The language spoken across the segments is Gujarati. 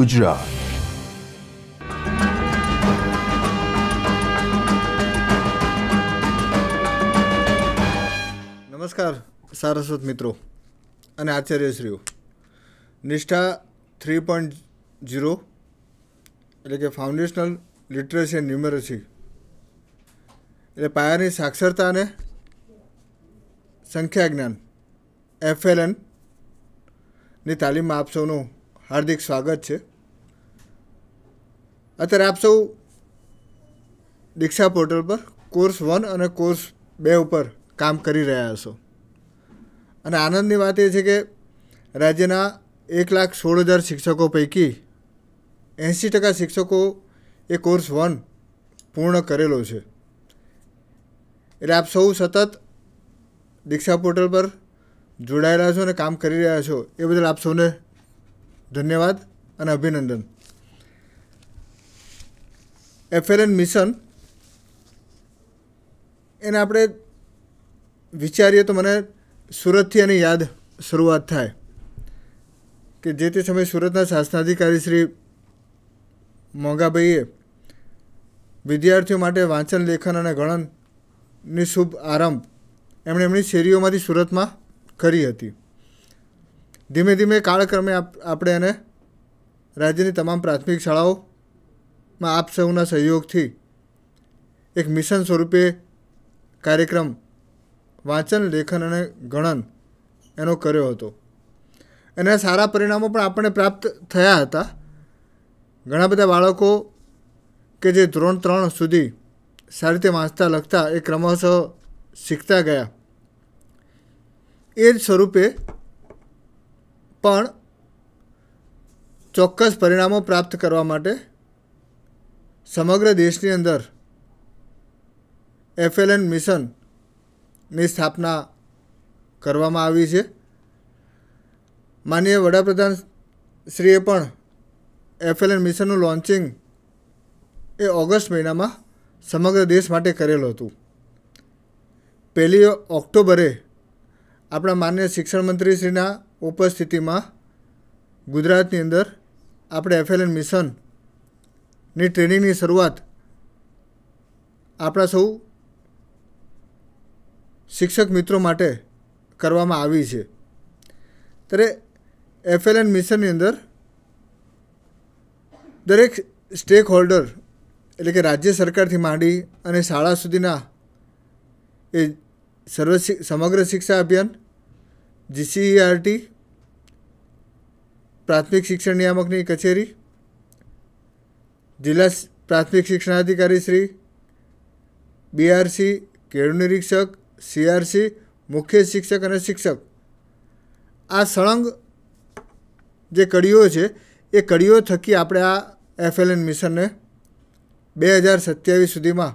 ગુજરાત નમસ્કાર સારસ્વત મિત્રો અને આચાર્યશ્રીઓ નિષ્ઠા થ્રી પોઈન્ટ ઝીરો એટલે કે ફાઉન્ડેશનલ લિટરેસી એન્ડ ન્યુમરસી એટલે પાયાની સાક્ષરતા અને સંખ્યા જ્ઞાન એફએલએનની તાલીમમાં આપ સૌનું હાર્દિક સ્વાગત છે અત્યારે આપ સૌ દીક્ષા પોર્ટલ પર કોર્સ વન અને કોર્સ બે ઉપર કામ કરી રહ્યા હશો અને આનંદની વાત એ છે કે રાજ્યના એક લાખ સોળ હજાર શિક્ષકો પૈકી એંસી ટકા શિક્ષકો એ કોર્સ વન પૂર્ણ કરેલો છે એટલે આપ સૌ સતત દીક્ષા પોર્ટલ પર જોડાયેલા છો અને કામ કરી રહ્યા છો એ બદલ આપ સૌને ધન્યવાદ અને અભિનંદન એફએલએન મિશન એને આપણે વિચારીએ તો મને સુરતથી એની યાદ શરૂઆત થાય કે જે તે સમયે સુરતના શાસનાધિકારી શ્રી મોંઘાભાઈએ વિદ્યાર્થીઓ માટે વાંચન લેખન અને ગણનની શુભ આરંભ એમણે એમની શેરીઓમાંથી સુરતમાં કરી હતી ધીમે ધીમે કાળક્રમે આપણે એને રાજ્યની તમામ પ્રાથમિક શાળાઓ માં આપ સૌના સહયોગથી એક મિશન સ્વરૂપે કાર્યક્રમ વાંચન લેખન અને ગણન એનો કર્યો હતો એના સારા પરિણામો પણ આપણને પ્રાપ્ત થયા હતા ઘણા બધા બાળકો કે જે ધોરણ ત્રણ સુધી સારી રીતે વાંચતા લખતા એ ક્રમશઃ શીખતા ગયા એ જ સ્વરૂપે પણ ચોક્કસ પરિણામો પ્રાપ્ત કરવા માટે સમગ્ર દેશની અંદર એફએલએન મિશનની સ્થાપના કરવામાં આવી છે માનીય વડાપ્રધાન શ્રીએ પણ એફએલએન મિશનનું લોન્ચિંગ એ ઓગસ્ટ મહિનામાં સમગ્ર દેશ માટે કરેલું હતું પહેલી ઓક્ટોબરે આપણા માનનીય શિક્ષણ મંત્રીશ્રીના ઉપસ્થિતિમાં ગુજરાતની અંદર આપણે એફએલએન મિશન ની ટ્રેનિંગની શરૂઆત આપણા સૌ શિક્ષક મિત્રો માટે કરવામાં આવી છે ત્યારે એફએલએન મિશનની અંદર દરેક સ્ટેક હોલ્ડર એટલે કે રાજ્ય સરકારથી માંડી અને શાળા સુધીના એ સર્વ સમગ્ર શિક્ષા અભિયાન જીસીઈઆરટી e પ્રાથમિક શિક્ષણ નિયામકની કચેરી જિલ્લા પ્રાથમિક શિક્ષણાધિકારી શ્રી બીઆરસી કેળુ નિરીક્ષક સીઆરસી મુખ્ય શિક્ષક અને શિક્ષક આ સળંગ જે કડીઓ છે એ કડીઓ થકી આપણે આ એફએલએન મિશનને બે હજાર સત્યાવીસ સુધીમાં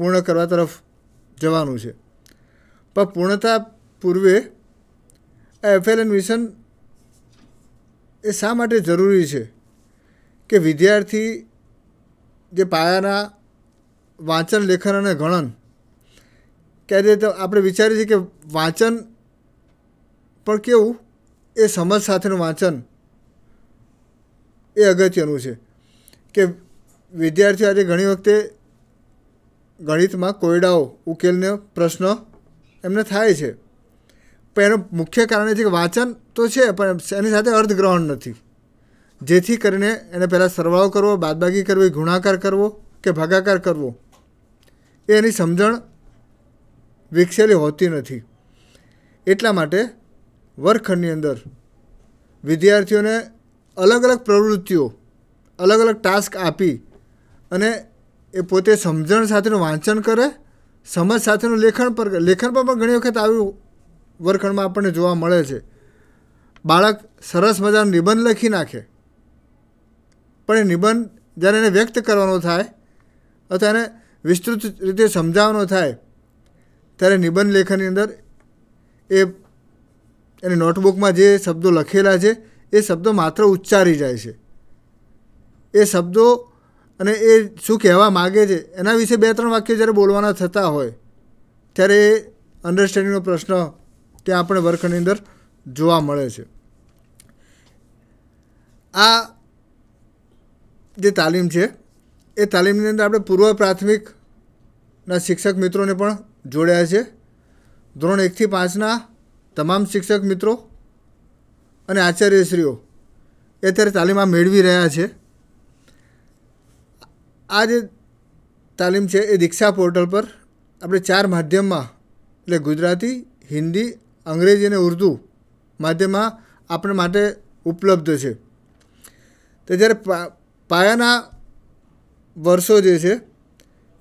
પૂર્ણ કરવા તરફ જવાનું છે પણ પૂર્ણતા પૂર્વે આ એફએલએન મિશન એ શા માટે જરૂરી છે કે વિદ્યાર્થી જે પાયાના વાંચન લેખન અને ગણન ક્યારે તો આપણે વિચારીએ છીએ કે વાંચન પણ કેવું એ સમજ સાથેનું વાંચન એ અગત્યનું છે કે વિદ્યાર્થીઓ આજે ઘણી વખતે ગણિતમાં કોયડાઓ ઉકેલને પ્રશ્ન એમને થાય છે પણ એનું મુખ્ય કારણ એ છે કે વાંચન તો છે પણ એની સાથે અર્ધગ્રહણ નથી જેથી કરીને એને પહેલાં સરવાળો કરવો બાદબાકી કરવી ગુણાકાર કરવો કે ભાગાકાર કરવો એ એની સમજણ વિકસેલી હોતી નથી એટલા માટે વર્ગખંડની અંદર વિદ્યાર્થીઓને અલગ અલગ પ્રવૃત્તિઓ અલગ અલગ ટાસ્ક આપી અને એ પોતે સમજણ સાથેનું વાંચન કરે સમજ સાથેનું લેખન પર લેખન પર પણ ઘણી વખત આવ્યું વર્ગખંડમાં આપણને જોવા મળે છે બાળક સરસ મજાનો નિબંધ લખી નાખે પણ એ નિબંધ જ્યારે એને વ્યક્ત કરવાનો થાય અથવા એને વિસ્તૃત રીતે સમજાવવાનો થાય ત્યારે નિબંધ લેખનની અંદર એ એની નોટબુકમાં જે શબ્દો લખેલા છે એ શબ્દો માત્ર ઉચ્ચારી જાય છે એ શબ્દો અને એ શું કહેવા માગે છે એના વિશે બે ત્રણ વાક્યો જ્યારે બોલવાના થતા હોય ત્યારે એ અન્ડરસ્ટેન્ડિંગનો પ્રશ્ન ત્યાં આપણે વર્કની અંદર જોવા મળે છે આ જે તાલીમ છે એ તાલીમની અંદર આપણે પૂર્વ પ્રાથમિકના શિક્ષક મિત્રોને પણ જોડ્યા છે ધોરણ એકથી પાંચના તમામ શિક્ષક મિત્રો અને આચાર્યશ્રીઓ એ અત્યારે તાલીમ આ મેળવી રહ્યા છે આ જે તાલીમ છે એ દીક્ષા પોર્ટલ પર આપણે ચાર માધ્યમમાં એટલે ગુજરાતી હિન્દી અંગ્રેજી અને ઉર્દુ માધ્યમમાં આપણા માટે ઉપલબ્ધ છે તો જ્યારે પાયાના વર્ષો જે છે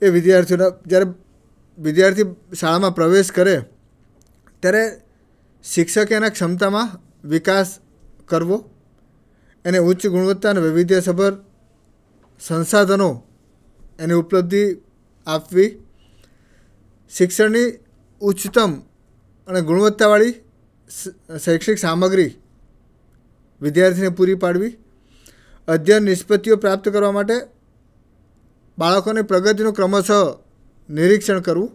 એ વિદ્યાર્થીઓના જ્યારે વિદ્યાર્થી શાળામાં પ્રવેશ કરે ત્યારે શિક્ષકે એના ક્ષમતામાં વિકાસ કરવો એને ઉચ્ચ ગુણવત્તા અને વૈવિધ્યસભર સંસાધનો એની ઉપલબ્ધિ આપવી શિક્ષણની ઉચ્ચતમ અને ગુણવત્તાવાળી શૈક્ષિક સામગ્રી વિદ્યાર્થીને પૂરી પાડવી અધ્યયન નિષ્પત્તિઓ પ્રાપ્ત કરવા માટે બાળકોની પ્રગતિનું ક્રમશઃ નિરીક્ષણ કરવું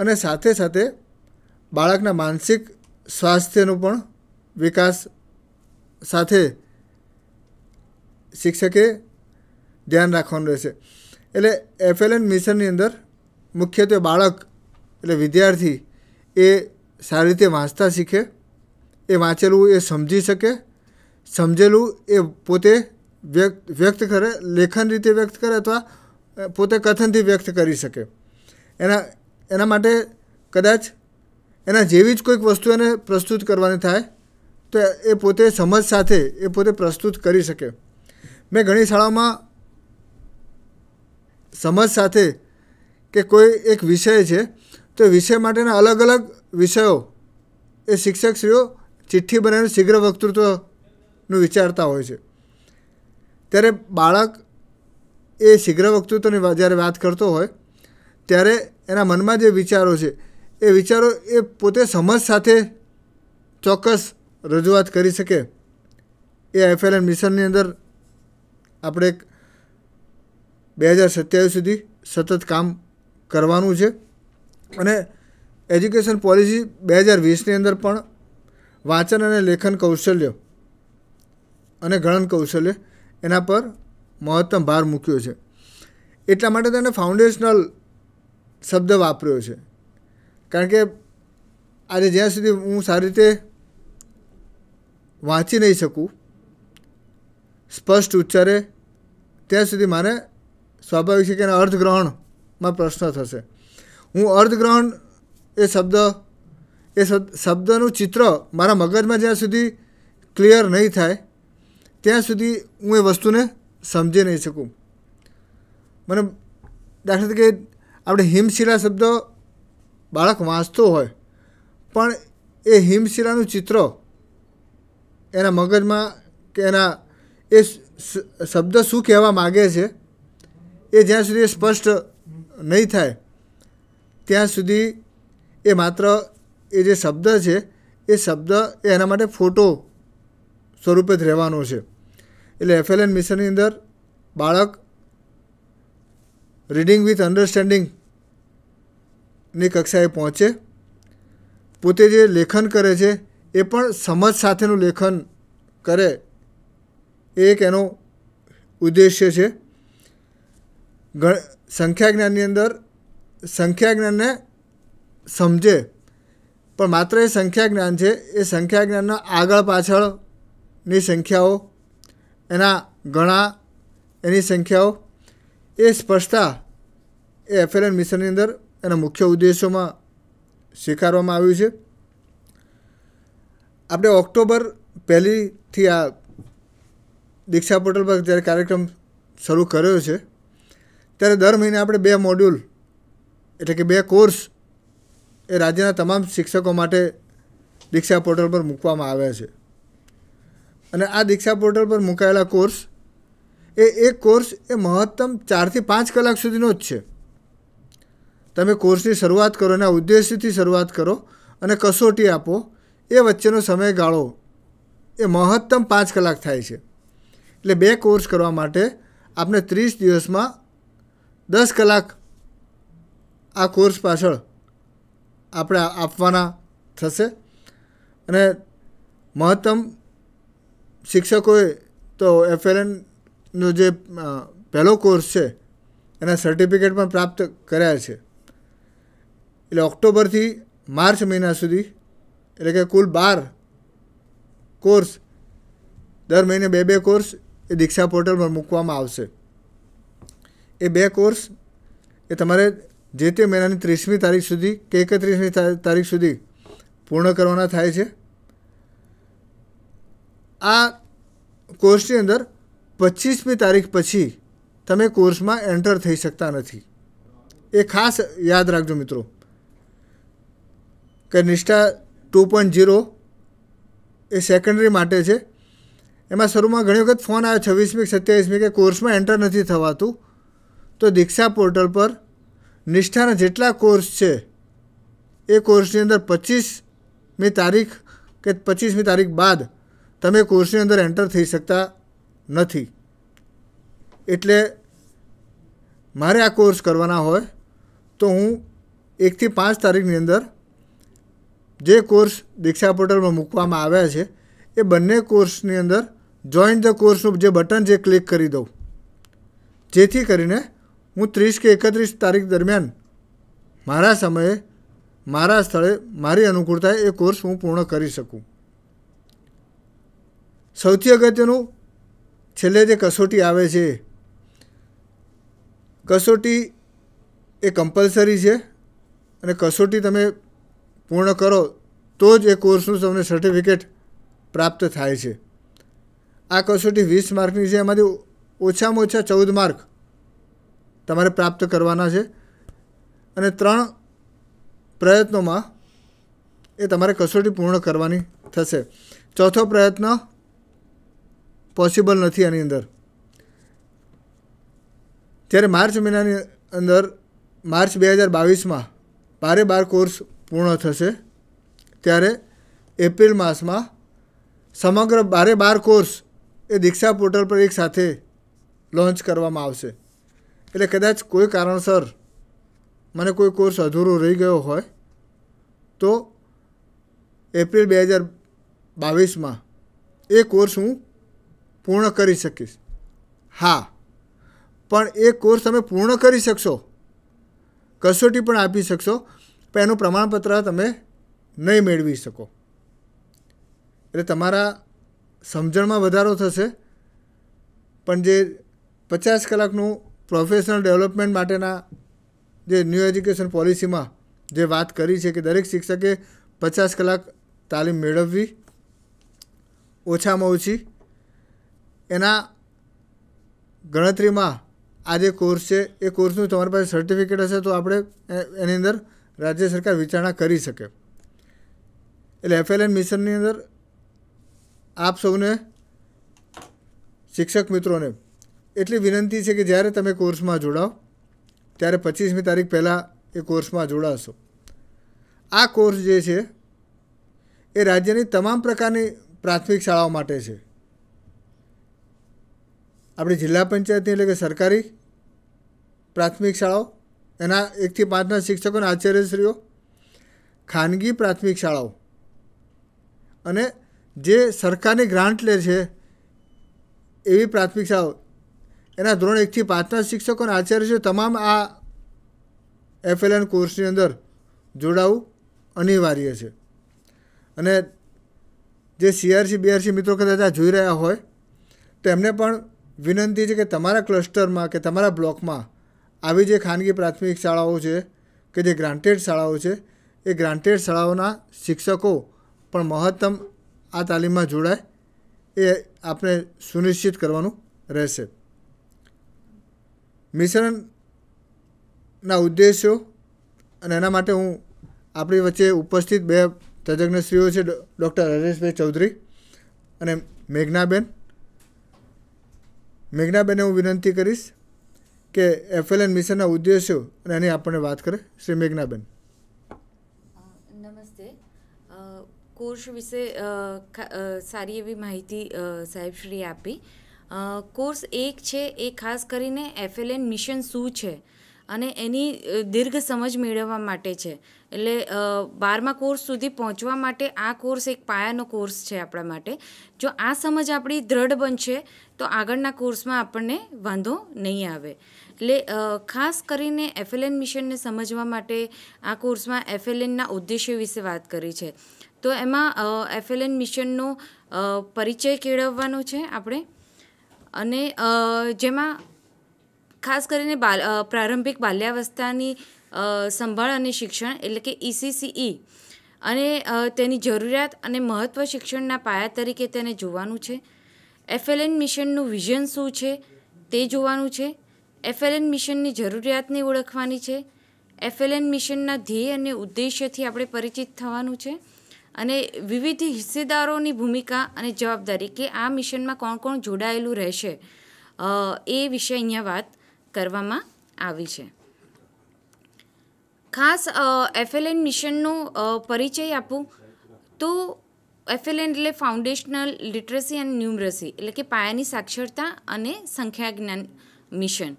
અને સાથે સાથે બાળકના માનસિક સ્વાસ્થ્યનું પણ વિકાસ સાથે શિક્ષકે ધ્યાન રાખવાનું રહેશે એટલે એફએલએન મિશનની અંદર મુખ્યત્વે બાળક એટલે વિદ્યાર્થી એ સારી રીતે વાંચતા શીખે એ વાંચેલું એ સમજી શકે સમજેલું એ પોતે વ્યક્ત વ્યક્ત કરે લેખન રીતે વ્યક્ત કરે અથવા પોતે કથનથી વ્યક્ત કરી શકે એના એના માટે કદાચ એના જેવી જ કોઈક વસ્તુ એને પ્રસ્તુત કરવાની થાય તો એ પોતે સમજ સાથે એ પોતે પ્રસ્તુત કરી શકે મેં ઘણી શાળાઓમાં સમજ સાથે કે કોઈ એક વિષય છે તો એ વિષય માટેના અલગ અલગ વિષયો એ શિક્ષકશ્રીઓ ચિઠ્ઠી બનાવીને શીઘ્ર વક્તૃત્વ નું વિચારતા હોય છે ત્યારે બાળક એ શીઘ્ર વક્તૃત્વની જ્યારે વાત કરતો હોય ત્યારે એના મનમાં જે વિચારો છે એ વિચારો એ પોતે સમજ સાથે ચોક્કસ રજૂઆત કરી શકે એ એફએલએન મિશનની અંદર આપણે એક બે હજાર સત્યાવીસ સુધી સતત કામ કરવાનું છે અને એજ્યુકેશન પોલિસી બે હજાર વીસની અંદર પણ વાંચન અને લેખન કૌશલ્ય અને ગણન કૌશલ્ય એના પર મહત્તમ ભાર મૂક્યો છે એટલા માટે તેને ફાઉન્ડેશનલ શબ્દ વાપર્યો છે કારણ કે આજે જ્યાં સુધી હું સારી રીતે વાંચી નહીં શકું સ્પષ્ટ ઉચ્ચારે ત્યાં સુધી મારે સ્વાભાવિક છે કે એના અર્થગ્રહણમાં પ્રશ્ન થશે હું અર્થગ્રહણ એ શબ્દ એ શબ્દનું ચિત્ર મારા મગજમાં જ્યાં સુધી ક્લિયર નહીં થાય ત્યાં સુધી હું એ વસ્તુને સમજી નહીં શકું મને દાખલા તરીકે આપણે હિમશિલા શબ્દ બાળક વાંચતો હોય પણ એ હિમશિલાનું ચિત્ર એના મગજમાં કે એના એ શબ્દ શું કહેવા માગે છે એ જ્યાં સુધી એ સ્પષ્ટ નહીં થાય ત્યાં સુધી એ માત્ર એ જે શબ્દ છે એ શબ્દ એ એના માટે ફોટો સ્વરૂપે જ રહેવાનો છે એટલે એફએલએન મિશનની અંદર બાળક રીડિંગ વિથ અન્ડરસ્ટેન્ડિંગની કક્ષાએ પહોંચે પોતે જે લેખન કરે છે એ પણ સમજ સાથેનું લેખન કરે એ એક એનો ઉદ્દેશ્ય છે સંખ્યા જ્ઞાનની અંદર સંખ્યા જ્ઞાનને સમજે પણ માત્ર એ સંખ્યા જ્ઞાન છે એ સંખ્યા જ્ઞાનના આગળ પાછળની સંખ્યાઓ એના ઘણા એની સંખ્યાઓ એ સ્પષ્ટતા એ એફએલએન મિશનની અંદર એના મુખ્ય ઉદ્દેશોમાં સ્વીકારવામાં આવ્યું છે આપણે ઓક્ટોબર પહેલીથી આ દીક્ષા પોર્ટલ પર જ્યારે કાર્યક્રમ શરૂ કર્યો છે ત્યારે દર મહિને આપણે બે મોડ્યુલ એટલે કે બે કોર્સ એ રાજ્યના તમામ શિક્ષકો માટે દીક્ષા પોર્ટલ પર મૂકવામાં આવ્યા છે અને આ દીક્ષા પોર્ટલ પર મુકાયેલા કોર્સ એ એ કોર્સ એ મહત્તમ ચારથી પાંચ કલાક સુધીનો જ છે તમે કોર્સની શરૂઆત કરો અને આ ઉદ્દેશ્યથી શરૂઆત કરો અને કસોટી આપો એ વચ્ચેનો સમયગાળો એ મહત્તમ પાંચ કલાક થાય છે એટલે બે કોર્સ કરવા માટે આપણે ત્રીસ દિવસમાં દસ કલાક આ કોર્સ પાછળ આપણે આપવાના થશે અને મહત્તમ શિક્ષકોએ તો એફએલએનનો જે પહેલો કોર્સ છે એના સર્ટિફિકેટ પણ પ્રાપ્ત કર્યા છે એટલે ઓક્ટોબરથી માર્ચ મહિના સુધી એટલે કે કુલ બાર કોર્સ દર મહિને બે બે કોર્સ એ દીક્ષા પોર્ટલ પર મૂકવામાં આવશે એ બે કોર્સ એ તમારે જે તે મહિનાની ત્રીસમી તારીખ સુધી કે એકત્રીસમી તારીખ સુધી પૂર્ણ કરવાના થાય છે આ કોર્સની અંદર પચીસમી તારીખ પછી તમે કોર્સમાં એન્ટર થઈ શકતા નથી એ ખાસ યાદ રાખજો મિત્રો કે નિષ્ઠા ટુ પોઈન્ટ ઝીરો એ સેકન્ડરી માટે છે એમાં શરૂમાં ઘણી વખત ફોન આવ્યો છવ્વીસમી સત્યાવીસમી કે કોર્સમાં એન્ટર નથી થવાતું તો દીક્ષા પોર્ટલ પર નિષ્ઠાના જેટલા કોર્સ છે એ કોર્સની અંદર પચીસમી તારીખ કે પચીસમી તારીખ બાદ તમે કોર્સની અંદર એન્ટર થઈ શકતા નથી એટલે મારે આ કોર્સ કરવાના હોય તો હું એકથી પાંચ તારીખની અંદર જે કોર્સ દીક્ષા પોર્ટલમાં મૂકવામાં આવ્યા છે એ બંને કોર્સની અંદર જોઈન ધ કોર્સનું જે બટન જે ક્લિક કરી દઉં જેથી કરીને હું ત્રીસ કે એકત્રીસ તારીખ દરમિયાન મારા સમયે મારા સ્થળે મારી અનુકૂળતાએ એ કોર્સ હું પૂર્ણ કરી શકું સૌથી અગત્યનું છેલ્લે જે કસોટી આવે છે કસોટી એ કમ્પલસરી છે અને કસોટી તમે પૂર્ણ કરો તો જ એ કોર્સનું તમને સર્ટિફિકેટ પ્રાપ્ત થાય છે આ કસોટી વીસ માર્કની છે એમાંથી ઓછામાં ઓછા ચૌદ માર્ક તમારે પ્રાપ્ત કરવાના છે અને ત્રણ પ્રયત્નોમાં એ તમારે કસોટી પૂર્ણ કરવાની થશે ચોથો પ્રયત્ન પોસિબલ નથી આની અંદર ત્યારે માર્ચ મહિનાની અંદર માર્ચ બે હજાર બાવીસમાં બારે બાર કોર્સ પૂર્ણ થશે ત્યારે એપ્રિલ માસમાં સમગ્ર બારે બાર કોર્સ એ દીક્ષા પોર્ટલ પર એક સાથે લોન્ચ કરવામાં આવશે એટલે કદાચ કોઈ કારણસર મને કોઈ કોર્સ અધૂરો રહી ગયો હોય તો એપ્રિલ બે હજાર બાવીસમાં એ કોર્સ હું પૂર્ણ કરી શકીશ હા પણ એ કોર્સ તમે પૂર્ણ કરી શકશો કસોટી પણ આપી શકશો પણ એનું પ્રમાણપત્ર તમે નહીં મેળવી શકો એટલે તમારા સમજણમાં વધારો થશે પણ જે પચાસ કલાકનું પ્રોફેશનલ ડેવલપમેન્ટ માટેના જે ન્યૂ એજ્યુકેશન પોલિસીમાં જે વાત કરી છે કે દરેક શિક્ષકે પચાસ કલાક તાલીમ મેળવવી ઓછામાં ઓછી એના ગણતરીમાં આ જે કોર્સ છે એ કોર્સનું તમારી પાસે સર્ટિફિકેટ હશે તો આપણે એની અંદર રાજ્ય સરકાર વિચારણા કરી શકે એટલે એફએલએન મિશનની અંદર આપ સૌને શિક્ષક મિત્રોને એટલી વિનંતી છે કે જ્યારે તમે કોર્સમાં જોડાઓ ત્યારે પચીસમી તારીખ પહેલાં એ કોર્સમાં જોડાશો આ કોર્સ જે છે એ રાજ્યની તમામ પ્રકારની પ્રાથમિક શાળાઓ માટે છે આપણી જિલ્લા પંચાયતની એટલે કે સરકારી પ્રાથમિક શાળાઓ એના એકથી પાંચના શિક્ષકોના આચાર્યશ્રીઓ ખાનગી પ્રાથમિક શાળાઓ અને જે સરકારની ગ્રાન્ટ લે છે એવી પ્રાથમિક શાળાઓ એના ધોરણ એકથી પાંચના શિક્ષકોના આચાર્યશ્રીઓ તમામ આ એફએલએન કોર્સની અંદર જોડાવું અનિવાર્ય છે અને જે સીઆરસી બીઆરસી મિત્રો કદાચ જોઈ રહ્યા હોય તેમને પણ વિનંતી છે કે તમારા ક્લસ્ટરમાં કે તમારા બ્લોકમાં આવી જે ખાનગી પ્રાથમિક શાળાઓ છે કે જે ગ્રાન્ટેડ શાળાઓ છે એ ગ્રાન્ટેડ શાળાઓના શિક્ષકો પણ મહત્તમ આ તાલીમમાં જોડાય એ આપણે સુનિશ્ચિત કરવાનું રહેશે મિશ્રણના ઉદ્દેશ્યો અને એના માટે હું આપણી વચ્ચે ઉપસ્થિત બે તજજ્ઞશ્રીઓ છે ડૉક્ટર હરેશભાઈ ચૌધરી અને મેઘનાબેન મેઘનાબેને હું વિનંતી કરીશ કે એફએલએન મિશનના ઉદ્દેશો અને એની આપણને વાત કરે શ્રી મેઘનાબેન નમસ્તે કોર્સ વિશે સારી એવી માહિતી સાહેબશ્રી આપી કોર્સ એક છે એ ખાસ કરીને એફએલએન મિશન શું છે અને એની દીર્ઘ સમજ મેળવવા માટે છે એટલે બારમા કોર્સ સુધી પહોંચવા માટે આ કોર્સ એક પાયાનો કોર્સ છે આપણા માટે જો આ સમજ આપણી દ્રઢ બનશે તો આગળના કોર્સમાં આપણને વાંધો નહીં આવે એટલે ખાસ કરીને એફએલએન મિશનને સમજવા માટે આ કોર્સમાં એફએલએનના ઉદ્દેશ્ય વિશે વાત કરી છે તો એમાં એફએલએન મિશનનો પરિચય કેળવવાનો છે આપણે અને જેમાં ખાસ કરીને બાલ પ્રારંભિક બાલ્યાવસ્થાની સંભાળ અને શિક્ષણ એટલે કે ઈસીસીઈ અને તેની જરૂરિયાત અને મહત્ત્વ શિક્ષણના પાયા તરીકે તેને જોવાનું છે એફએલએન મિશનનું વિઝન શું છે તે જોવાનું છે એફએલએન મિશનની જરૂરિયાતને ઓળખવાની છે એફએલએન મિશનના ધ્યેય અને ઉદ્દેશ્યથી આપણે પરિચિત થવાનું છે અને વિવિધ હિસ્સેદારોની ભૂમિકા અને જવાબદારી કે આ મિશનમાં કોણ કોણ જોડાયેલું રહેશે એ વિશે અહીંયા વાત કરવામાં આવી છે ખાસ એફએલએન મિશનનો પરિચય આપું તો એફએલએન એટલે ફાઉન્ડેશનલ લિટરસી એન્ડ ન્યુમરસી એટલે કે પાયાની સાક્ષરતા અને સંખ્યા જ્ઞાન મિશન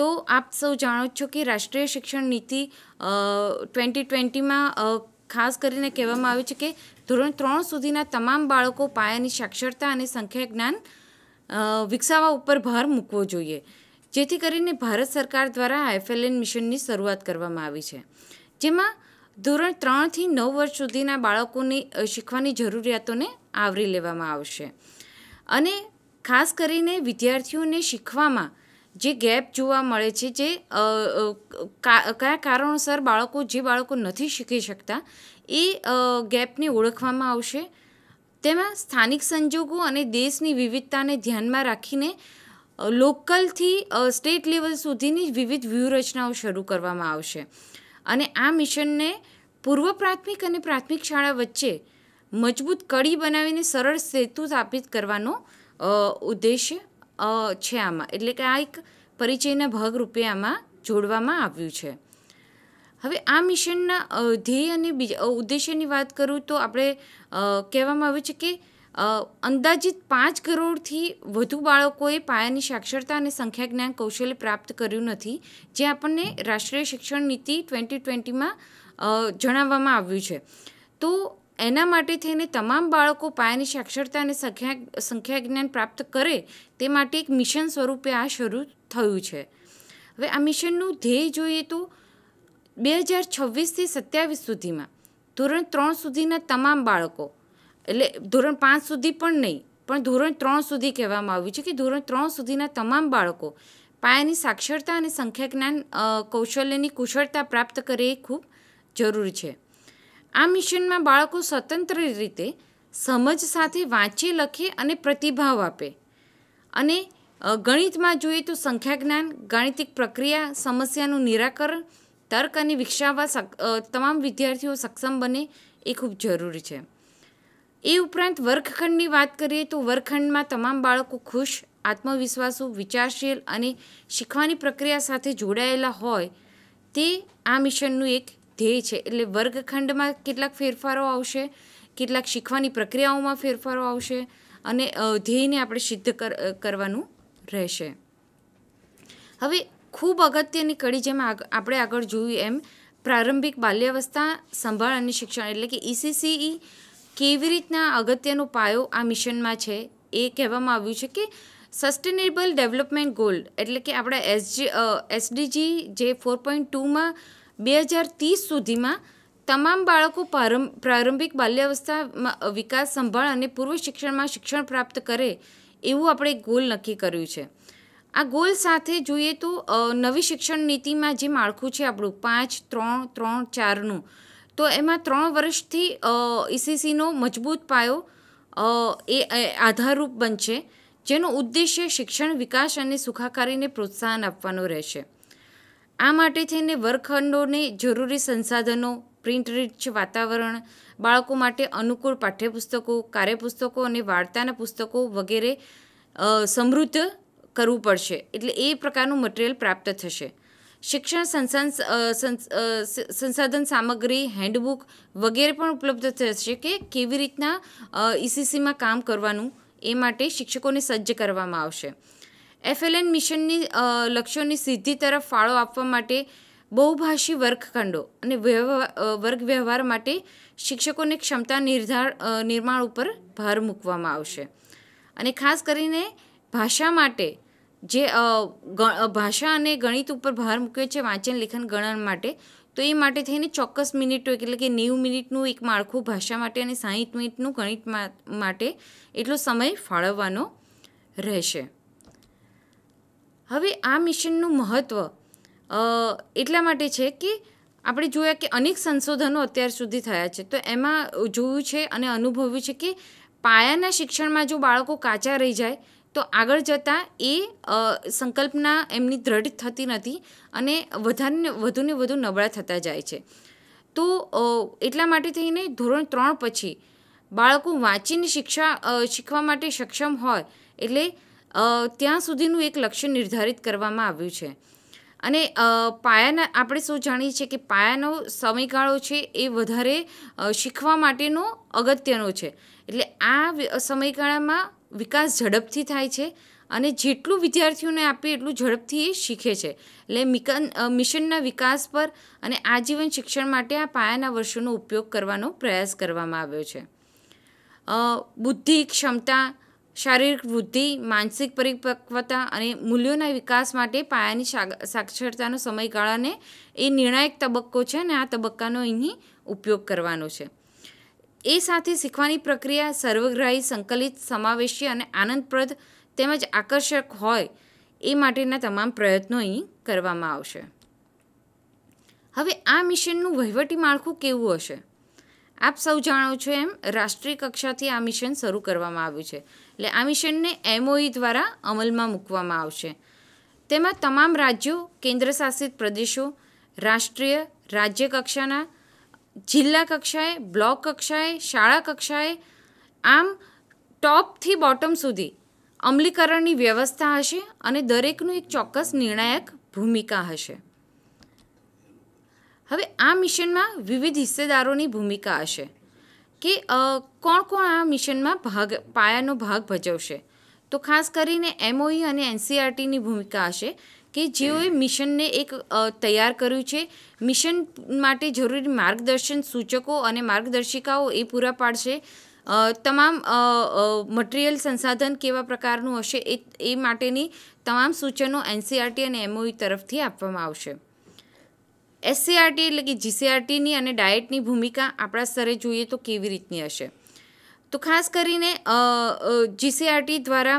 તો આપ સૌ જાણો છો કે રાષ્ટ્રીય શિક્ષણ નીતિ ટ્વેન્ટી ટ્વેન્ટીમાં ખાસ કરીને કહેવામાં આવ્યું છે કે ધોરણ ત્રણ સુધીના તમામ બાળકો પાયાની સાક્ષરતા અને સંખ્યા જ્ઞાન વિકસાવવા ઉપર ભાર મૂકવો જોઈએ જેથી કરીને ભારત સરકાર દ્વારા એફએલએન મિશનની શરૂઆત કરવામાં આવી છે જેમાં ધોરણ ત્રણથી નવ વર્ષ સુધીના બાળકોની શીખવાની જરૂરિયાતોને આવરી લેવામાં આવશે અને ખાસ કરીને વિદ્યાર્થીઓને શીખવામાં જે ગેપ જોવા મળે છે જે કયા કારણોસર બાળકો જે બાળકો નથી શીખી શકતા એ ગેપને ઓળખવામાં આવશે તેમાં સ્થાનિક સંજોગો અને દેશની વિવિધતાને ધ્યાનમાં રાખીને લોકલથી સ્ટેટ લેવલ સુધીની વિવિધ વ્યૂહરચનાઓ શરૂ કરવામાં આવશે અને આ મિશનને પૂર્વ પ્રાથમિક અને પ્રાથમિક શાળા વચ્ચે મજબૂત કડી બનાવીને સરળ સેતુ સ્થાપિત કરવાનો ઉદ્દેશ્ય છે આમાં એટલે કે આ એક પરિચયના ભાગરૂપે આમાં જોડવામાં આવ્યું છે હવે આ મિશનના ધ્યેય અને બીજા ઉદ્દેશ્યની વાત કરું તો આપણે કહેવામાં આવ્યું છે કે અંદાજિત પાંચ કરોડથી વધુ બાળકોએ પાયાની સાક્ષરતા અને સંખ્યા જ્ઞાન કૌશલ્ય પ્રાપ્ત કર્યું નથી જે આપણને રાષ્ટ્રીય શિક્ષણ નીતિ ટ્વેન્ટી ટ્વેન્ટીમાં જણાવવામાં આવ્યું છે તો એના માટે થઈને તમામ બાળકો પાયાની સાક્ષરતા અને સંખ્યા સંખ્યા જ્ઞાન પ્રાપ્ત કરે તે માટે એક મિશન સ્વરૂપે આ શરૂ થયું છે હવે આ મિશનનું ધ્યેય જોઈએ તો બે હજાર છવ્વીસથી સત્યાવીસ સુધીમાં ધોરણ ત્રણ સુધીના તમામ બાળકો એટલે ધોરણ પાંચ સુધી પણ નહીં પણ ધોરણ ત્રણ સુધી કહેવામાં આવ્યું છે કે ધોરણ ત્રણ સુધીના તમામ બાળકો પાયાની સાક્ષરતા અને સંખ્યા જ્ઞાન કૌશલ્યની કુશળતા પ્રાપ્ત કરે એ ખૂબ જરૂરી છે આ મિશનમાં બાળકો સ્વતંત્ર રીતે સમજ સાથે વાંચે લખે અને પ્રતિભાવ આપે અને ગણિતમાં જોઈએ તો સંખ્યા જ્ઞાન ગાણિતિક પ્રક્રિયા સમસ્યાનું નિરાકરણ તર્ક અને વિકસાવવા તમામ વિદ્યાર્થીઓ સક્ષમ બને એ ખૂબ જરૂરી છે એ ઉપરાંત વર્ગખંડની વાત કરીએ તો વર્ગખંડમાં તમામ બાળકો ખુશ આત્મવિશ્વાસુ વિચારશીલ અને શીખવાની પ્રક્રિયા સાથે જોડાયેલા હોય તે આ મિશનનું એક ધ્યેય છે એટલે વર્ગખંડમાં કેટલાક ફેરફારો આવશે કેટલાક શીખવાની પ્રક્રિયાઓમાં ફેરફારો આવશે અને ધ્યેયને આપણે સિદ્ધ કરવાનું રહેશે હવે ખૂબ અગત્યની કડી જેમાં આપણે આગળ જોયું એમ પ્રારંભિક બાલ્યાવસ્થા સંભાળ અને શિક્ષણ એટલે કે ઈસીસીઈ કેવી રીતના અગત્યનો પાયો આ મિશનમાં છે એ કહેવામાં આવ્યું છે કે સસ્ટેનેબલ ડેવલપમેન્ટ ગોલ્ડ એટલે કે આપણે એસજી એસડીજી જે ફોર પોઈન્ટ ટુમાં બે હજાર ત્રીસ સુધીમાં તમામ બાળકો પ્રારંભિક બાલ્યાવસ્થા વિકાસ સંભાળ અને પૂર્વ શિક્ષણમાં શિક્ષણ પ્રાપ્ત કરે એવું આપણે ગોલ નક્કી કર્યું છે આ ગોલ સાથે જોઈએ તો નવી શિક્ષણ નીતિમાં જે માળખું છે આપણું પાંચ ત્રણ ત્રણ ચારનું તો એમાં ત્રણ વર્ષથી ઈસીસીનો મજબૂત પાયો એ આધારરૂપ બનશે જેનો ઉદ્દેશ્ય શિક્ષણ વિકાસ અને સુખાકારીને પ્રોત્સાહન આપવાનો રહેશે આ માટે થઈને વર્ગખંડોને જરૂરી સંસાધનો પ્રિન્ટ રીચ વાતાવરણ બાળકો માટે અનુકૂળ પાઠ્યપુસ્તકો કાર્યપુસ્તકો અને વાર્તાના પુસ્તકો વગેરે સમૃદ્ધ કરવું પડશે એટલે એ પ્રકારનું મટીરિયલ પ્રાપ્ત થશે શિક્ષણ સંસાધન સામગ્રી હેન્ડબુક વગેરે પણ ઉપલબ્ધ થશે કે કેવી રીતના ઈસીસીમાં e કામ કરવાનું એ માટે શિક્ષકોને સજ્જ કરવામાં આવશે એફએલએન મિશનની લક્ષ્યોની સિદ્ધિ તરફ ફાળો આપવા માટે બહુભાષી વર્ગખંડો અને વર્ગ વ્યવહાર માટે શિક્ષકોને ક્ષમતા નિર્ધાર નિર્માણ ઉપર ભાર મૂકવામાં આવશે અને ખાસ કરીને ભાષા માટે જે ભાષા અને ગણિત ઉપર ભાર મૂક્યો છે વાંચન લેખન ગણન માટે તો એ માટે થઈને ચોક્કસ મિનિટો એટલે કે નેવું મિનિટનું એક માળખું ભાષા માટે અને સાહીઠ મિનિટનું ગણિત માટે એટલો સમય ફાળવવાનો રહેશે હવે આ મિશનનું મહત્ત્વ એટલા માટે છે કે આપણે જોયા કે અનેક સંશોધનો અત્યાર સુધી થયા છે તો એમાં જોયું છે અને અનુભવ્યું છે કે પાયાના શિક્ષણમાં જો બાળકો કાચા રહી જાય તો આગળ જતાં એ સંકલ્પના એમની દ્રઢ થતી નથી અને વધારે વધુને વધુ નબળા થતા જાય છે તો એટલા માટે થઈને ધોરણ ત્રણ પછી બાળકો વાંચીને શિક્ષા શીખવા માટે સક્ષમ હોય એટલે ત્યાં સુધીનું એક લક્ષ્ય નિર્ધારિત કરવામાં આવ્યું છે અને પાયાના આપણે શું જાણીએ છીએ કે પાયાનો સમયગાળો છે એ વધારે શીખવા માટેનો અગત્યનો છે એટલે આ સમયગાળામાં વિકાસ ઝડપથી થાય છે અને જેટલું વિદ્યાર્થીઓને આપીએ એટલું ઝડપથી એ શીખે છે એટલે મિકન મિશનના વિકાસ પર અને આજીવન શિક્ષણ માટે આ પાયાના વર્ષોનો ઉપયોગ કરવાનો પ્રયાસ કરવામાં આવ્યો છે બુદ્ધિ ક્ષમતા શારીરિક વૃદ્ધિ માનસિક પરિપક્વતા અને મૂલ્યોના વિકાસ માટે પાયાની સાક્ષરતાનો સમયગાળાને એ નિર્ણાયક તબક્કો છે અને આ તબક્કાનો અહીં ઉપયોગ કરવાનો છે એ સાથે શીખવાની પ્રક્રિયા સર્વગ્રાહી સંકલિત સમાવેશી અને આનંદપ્રદ તેમજ આકર્ષક હોય એ માટેના તમામ પ્રયત્નો અહીં કરવામાં આવશે હવે આ મિશનનું વહીવટી માળખું કેવું હશે આપ સૌ જાણો છો એમ રાષ્ટ્રીય કક્ષાથી આ મિશન શરૂ કરવામાં આવ્યું છે એટલે આ મિશનને એમઓઈ e દ્વારા અમલમાં મૂકવામાં આવશે તેમાં તમામ રાજ્યો કેન્દ્રશાસિત પ્રદેશો રાષ્ટ્રીય રાજ્ય કક્ષાના જિલ્લા કક્ષાએ બ્લોક કક્ષાએ શાળા કક્ષાએ આમ ટોપથી બોટમ સુધી અમલીકરણની વ્યવસ્થા હશે અને દરેકનું એક ચોક્કસ નિર્ણાયક ભૂમિકા હશે હવે આ મિશનમાં વિવિધ હિસ્સેદારોની ભૂમિકા હશે કે કોણ કોણ આ મિશનમાં ભાગ પાયાનો ભાગ ભજવશે તો ખાસ કરીને એમઓઈ અને એનસીઆરટીની ભૂમિકા હશે કે જેઓએ મિશનને એક તૈયાર કર્યું છે મિશન માટે જરૂરી માર્ગદર્શન સૂચકો અને માર્ગદર્શિકાઓ એ પૂરા પાડશે તમામ મટીરિયલ સંસાધન કેવા પ્રકારનું હશે એ એ માટેની તમામ સૂચનો એનસીઆરટી અને એમઓઈ તરફથી આપવામાં આવશે એસસીઆરટી એટલે કે જીસીઆરટીની અને ડાયટની ભૂમિકા આપણા સ્તરે જોઈએ તો કેવી રીતની હશે તો ખાસ કરીને જીસીઆરટી દ્વારા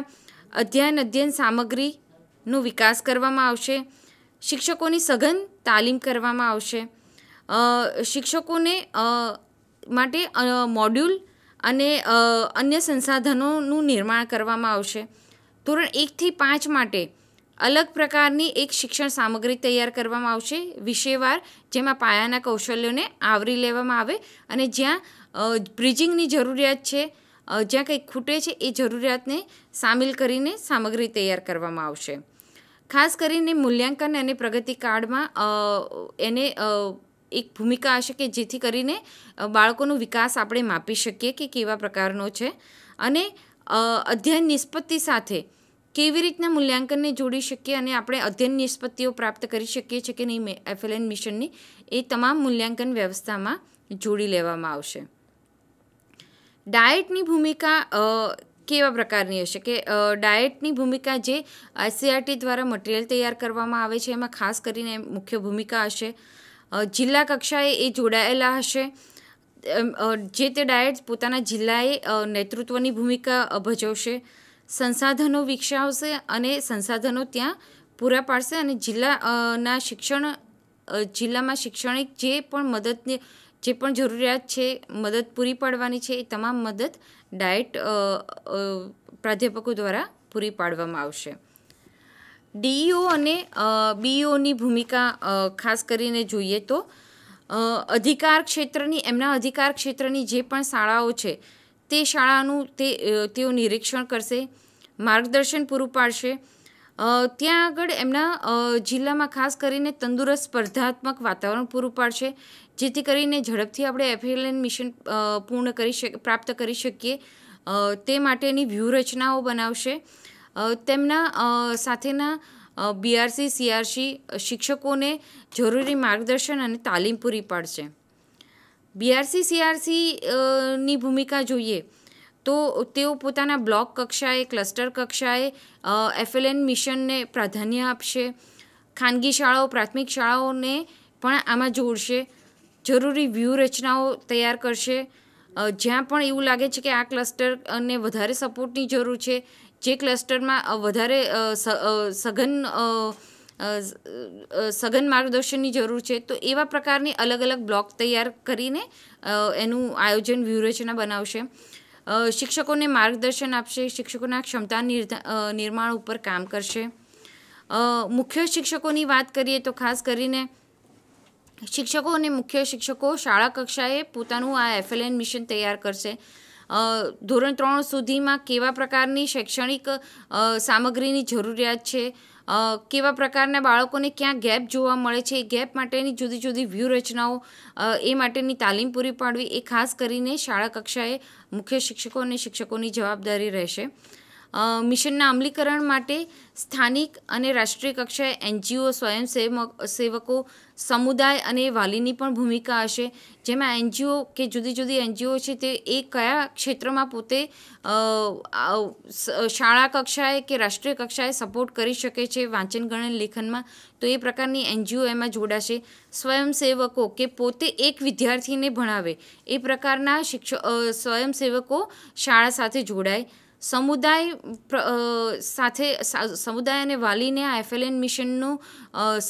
અધ્યયન અધ્યયન સામગ્રી નો વિકાસ કરવામાં આવશે શિક્ષકોની સઘન તાલીમ કરવામાં આવશે શિક્ષકોને માટે મોડ્યુલ અને અન્ય સંસાધનોનું નિર્માણ કરવામાં આવશે ધોરણ એકથી પાંચ માટે અલગ પ્રકારની એક શિક્ષણ સામગ્રી તૈયાર કરવામાં આવશે વિષયવાર જેમાં પાયાના કૌશલ્યોને આવરી લેવામાં આવે અને જ્યાં બ્રિજિંગની જરૂરિયાત છે જ્યાં કંઈક ખૂટે છે એ જરૂરિયાતને સામેલ કરીને સામગ્રી તૈયાર કરવામાં આવશે ખાસ કરીને મૂલ્યાંકન અને પ્રગતિ કાર્ડમાં એને એક ભૂમિકા હશે કે જેથી કરીને બાળકોનો વિકાસ આપણે માપી શકીએ કે કેવા પ્રકારનો છે અને અધ્યયન નિષ્પત્તિ સાથે કેવી રીતના મૂલ્યાંકનને જોડી શકીએ અને આપણે અધ્યયન નિષ્પત્તિઓ પ્રાપ્ત કરી શકીએ છીએ કે નહીં એફએલએન મિશનની એ તમામ મૂલ્યાંકન વ્યવસ્થામાં જોડી લેવામાં આવશે ડાયટની ભૂમિકા કેવા પ્રકારની હશે કે ડાયટની ભૂમિકા જે આઈસીઆરટી દ્વારા મટીરિયલ તૈયાર કરવામાં આવે છે એમાં ખાસ કરીને મુખ્ય ભૂમિકા હશે જિલ્લા કક્ષાએ એ જોડાયેલા હશે જે તે ડાયટ પોતાના જિલ્લાએ નેતૃત્વની ભૂમિકા ભજવશે સંસાધનો વિકસાવશે અને સંસાધનો ત્યાં પૂરા પાડશે અને જિલ્લાના શિક્ષણ જિલ્લામાં શૈક્ષણિક જે પણ મદદની જે પણ જરૂરિયાત છે મદદ પૂરી પાડવાની છે એ તમામ મદદ ડાયટ પ્રાધ્યાપકો દ્વારા પૂરી પાડવામાં આવશે ડીઈઓ અને બીઈઓની ભૂમિકા ખાસ કરીને જોઈએ તો અધિકાર ક્ષેત્રની એમના અધિકાર ક્ષેત્રની જે પણ શાળાઓ છે તે શાળાનું તે તેઓ નિરીક્ષણ કરશે માર્ગદર્શન પૂરું પાડશે ત્યાં આગળ એમના જિલ્લામાં ખાસ કરીને તંદુરસ્ત સ્પર્ધાત્મક વાતાવરણ પૂરું પાડશે જેથી કરીને ઝડપથી આપણે એફએલએન મિશન પૂર્ણ કરી શક પ્રાપ્ત કરી શકીએ તે માટેની વ્યૂહરચનાઓ બનાવશે તેમના સાથેના બીઆરસી સીઆરસી શિક્ષકોને જરૂરી માર્ગદર્શન અને તાલીમ પૂરી પાડશે બીઆરસી સીઆરસી ની ભૂમિકા જોઈએ તો તેઓ પોતાના બ્લોક કક્ષાએ ક્લસ્ટર કક્ષાએ એફએલએન મિશનને પ્રાધાન્ય આપશે ખાનગી શાળાઓ પ્રાથમિક શાળાઓને પણ આમાં જોડશે જરૂરી વ્યૂહરચનાઓ તૈયાર કરશે જ્યાં પણ એવું લાગે છે કે આ ક્લસ્ટરને વધારે સપોર્ટની જરૂર છે જે ક્લસ્ટરમાં વધારે સઘન સઘન માર્ગદર્શનની જરૂર છે તો એવા પ્રકારની અલગ અલગ બ્લોક તૈયાર કરીને એનું આયોજન વ્યૂહરચના બનાવશે શિક્ષકોને માર્ગદર્શન આપશે શિક્ષકોના ક્ષમતા નિર્માણ ઉપર કામ કરશે મુખ્ય શિક્ષકોની વાત કરીએ તો ખાસ કરીને શિક્ષકો અને મુખ્ય શિક્ષકો શાળા કક્ષાએ પોતાનું આ એફએલએન મિશન તૈયાર કરશે ધોરણ ત્રણ સુધીમાં કેવા પ્રકારની શૈક્ષણિક સામગ્રીની જરૂરિયાત છે કેવા પ્રકારના બાળકોને ક્યાં ગેપ જોવા મળે છે એ ગેપ માટેની જુદી જુદી વ્યૂહરચનાઓ એ માટેની તાલીમ પૂરી પાડવી એ ખાસ કરીને શાળા કક્ષાએ મુખ્ય શિક્ષકો અને શિક્ષકોની જવાબદારી રહેશે મિશનના અમલીકરણ માટે સ્થાનિક અને રાષ્ટ્રીય કક્ષાએ એનજીઓ સ્વયંસેવક સેવકો સમુદાય અને વાલીની પણ ભૂમિકા હશે જેમાં એનજીઓ કે જુદી જુદી એનજીઓ છે તે એ કયા ક્ષેત્રમાં પોતે શાળા કક્ષાએ કે રાષ્ટ્રીય કક્ષાએ સપોર્ટ કરી શકે છે વાંચન ગણન લેખનમાં તો એ પ્રકારની એનજીઓ એમાં જોડાશે સ્વયંસેવકો કે પોતે એક વિદ્યાર્થીને ભણાવે એ પ્રકારના શિક્ષ સ્વયંસેવકો શાળા સાથે જોડાય સમુદાય સાથે સમુદાય અને વાલીને આ એફએલએન મિશનનું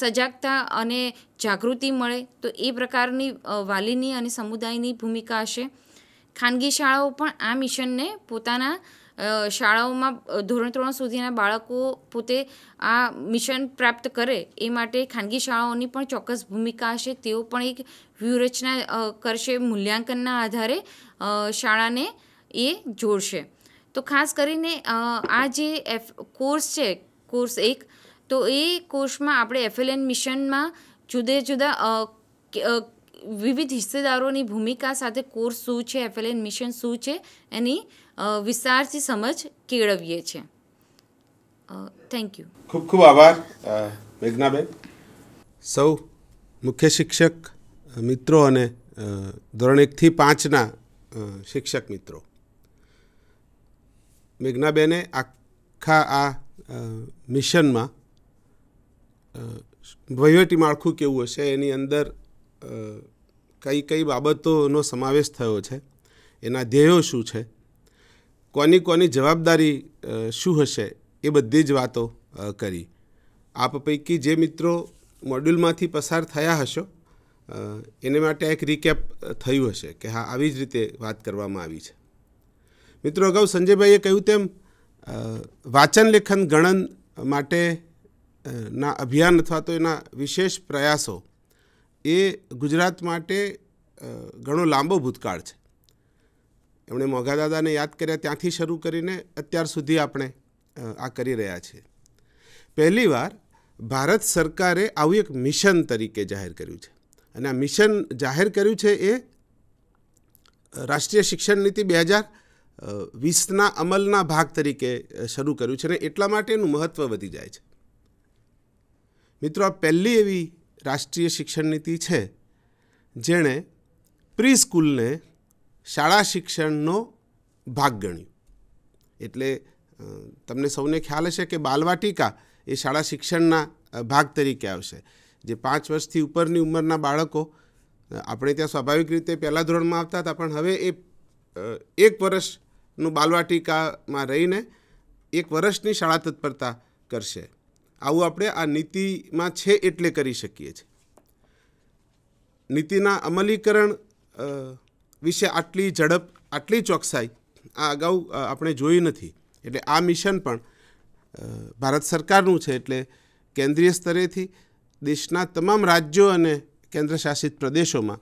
સજાગતા અને જાગૃતિ મળે તો એ પ્રકારની વાલીની અને સમુદાયની ભૂમિકા હશે ખાનગી શાળાઓ પણ આ મિશનને પોતાના શાળાઓમાં ધોરણ ત્રણ સુધીના બાળકો પોતે આ મિશન પ્રાપ્ત કરે એ માટે ખાનગી શાળાઓની પણ ચોક્કસ ભૂમિકા હશે તેઓ પણ એક વ્યૂહરચના કરશે મૂલ્યાંકનના આધારે શાળાને એ જોડશે તો ખાસ કરીને આ જે એફ કોર્સ છે કોર્સ એક તો એ કોર્સમાં આપણે એફએલએન મિશનમાં જુદા જુદા વિવિધ હિસ્સેદારોની ભૂમિકા સાથે કોર્સ શું છે એફએલએન મિશન શું છે એની વિસ્તારથી સમજ કેળવીએ છીએ થેન્ક યુ ખૂબ ખૂબ આભાર મેઘનાબેન સૌ મુખ્ય શિક્ષક મિત્રો અને ધોરણ એકથી પાંચના શિક્ષક મિત્રો મેઘનાબેને આખા આ મિશનમાં વહીવટી માળખું કેવું હશે એની અંદર કઈ કઈ બાબતોનો સમાવેશ થયો છે એના ધ્યેયો શું છે કોની કોની જવાબદારી શું હશે એ બધી જ વાતો કરી આપ પૈકી જે મિત્રો મોડ્યુલમાંથી પસાર થયા હશો એને માટે એક રિકેપ થયું હશે કે હા આવી જ રીતે વાત કરવામાં આવી છે મિત્રો અગાઉ સંજયભાઈએ કહ્યું તેમ વાંચન લેખન ગણન માટે ના અભિયાન અથવા તો એના વિશેષ પ્રયાસો એ ગુજરાત માટે ઘણો લાંબો ભૂતકાળ છે એમણે મોઘાદાદાને યાદ કર્યા ત્યાંથી શરૂ કરીને અત્યાર સુધી આપણે આ કરી રહ્યા છીએ પહેલીવાર ભારત સરકારે આવું એક મિશન તરીકે જાહેર કર્યું છે અને આ મિશન જાહેર કર્યું છે એ રાષ્ટ્રીય શિક્ષણ નીતિ બે હજાર વીસના અમલના ભાગ તરીકે શરૂ કર્યું છે અને એટલા માટે એનું મહત્ત્વ વધી જાય છે મિત્રો આ પહેલી એવી રાષ્ટ્રીય શિક્ષણ નીતિ છે જેણે પ્રી સ્કૂલને શાળા શિક્ષણનો ભાગ ગણ્યું એટલે તમને સૌને ખ્યાલ હશે કે બાલવાટિકા એ શાળા શિક્ષણના ભાગ તરીકે આવશે જે પાંચ વર્ષથી ઉપરની ઉંમરના બાળકો આપણે ત્યાં સ્વાભાવિક રીતે પહેલાં ધોરણમાં આવતા હતા પણ હવે એ એક વર્ષ નું બાલવાટિકામાં રહીને એક વર્ષની શાળા તત્પરતા કરશે આવું આપણે આ નીતિમાં છે એટલે કરી શકીએ છીએ નીતિના અમલીકરણ વિશે આટલી ઝડપ આટલી ચોકસાઈ આ અગાઉ આપણે જોઈ નથી એટલે આ મિશન પણ ભારત સરકારનું છે એટલે કેન્દ્રીય સ્તરેથી દેશના તમામ રાજ્યો અને કેન્દ્રશાસિત પ્રદેશોમાં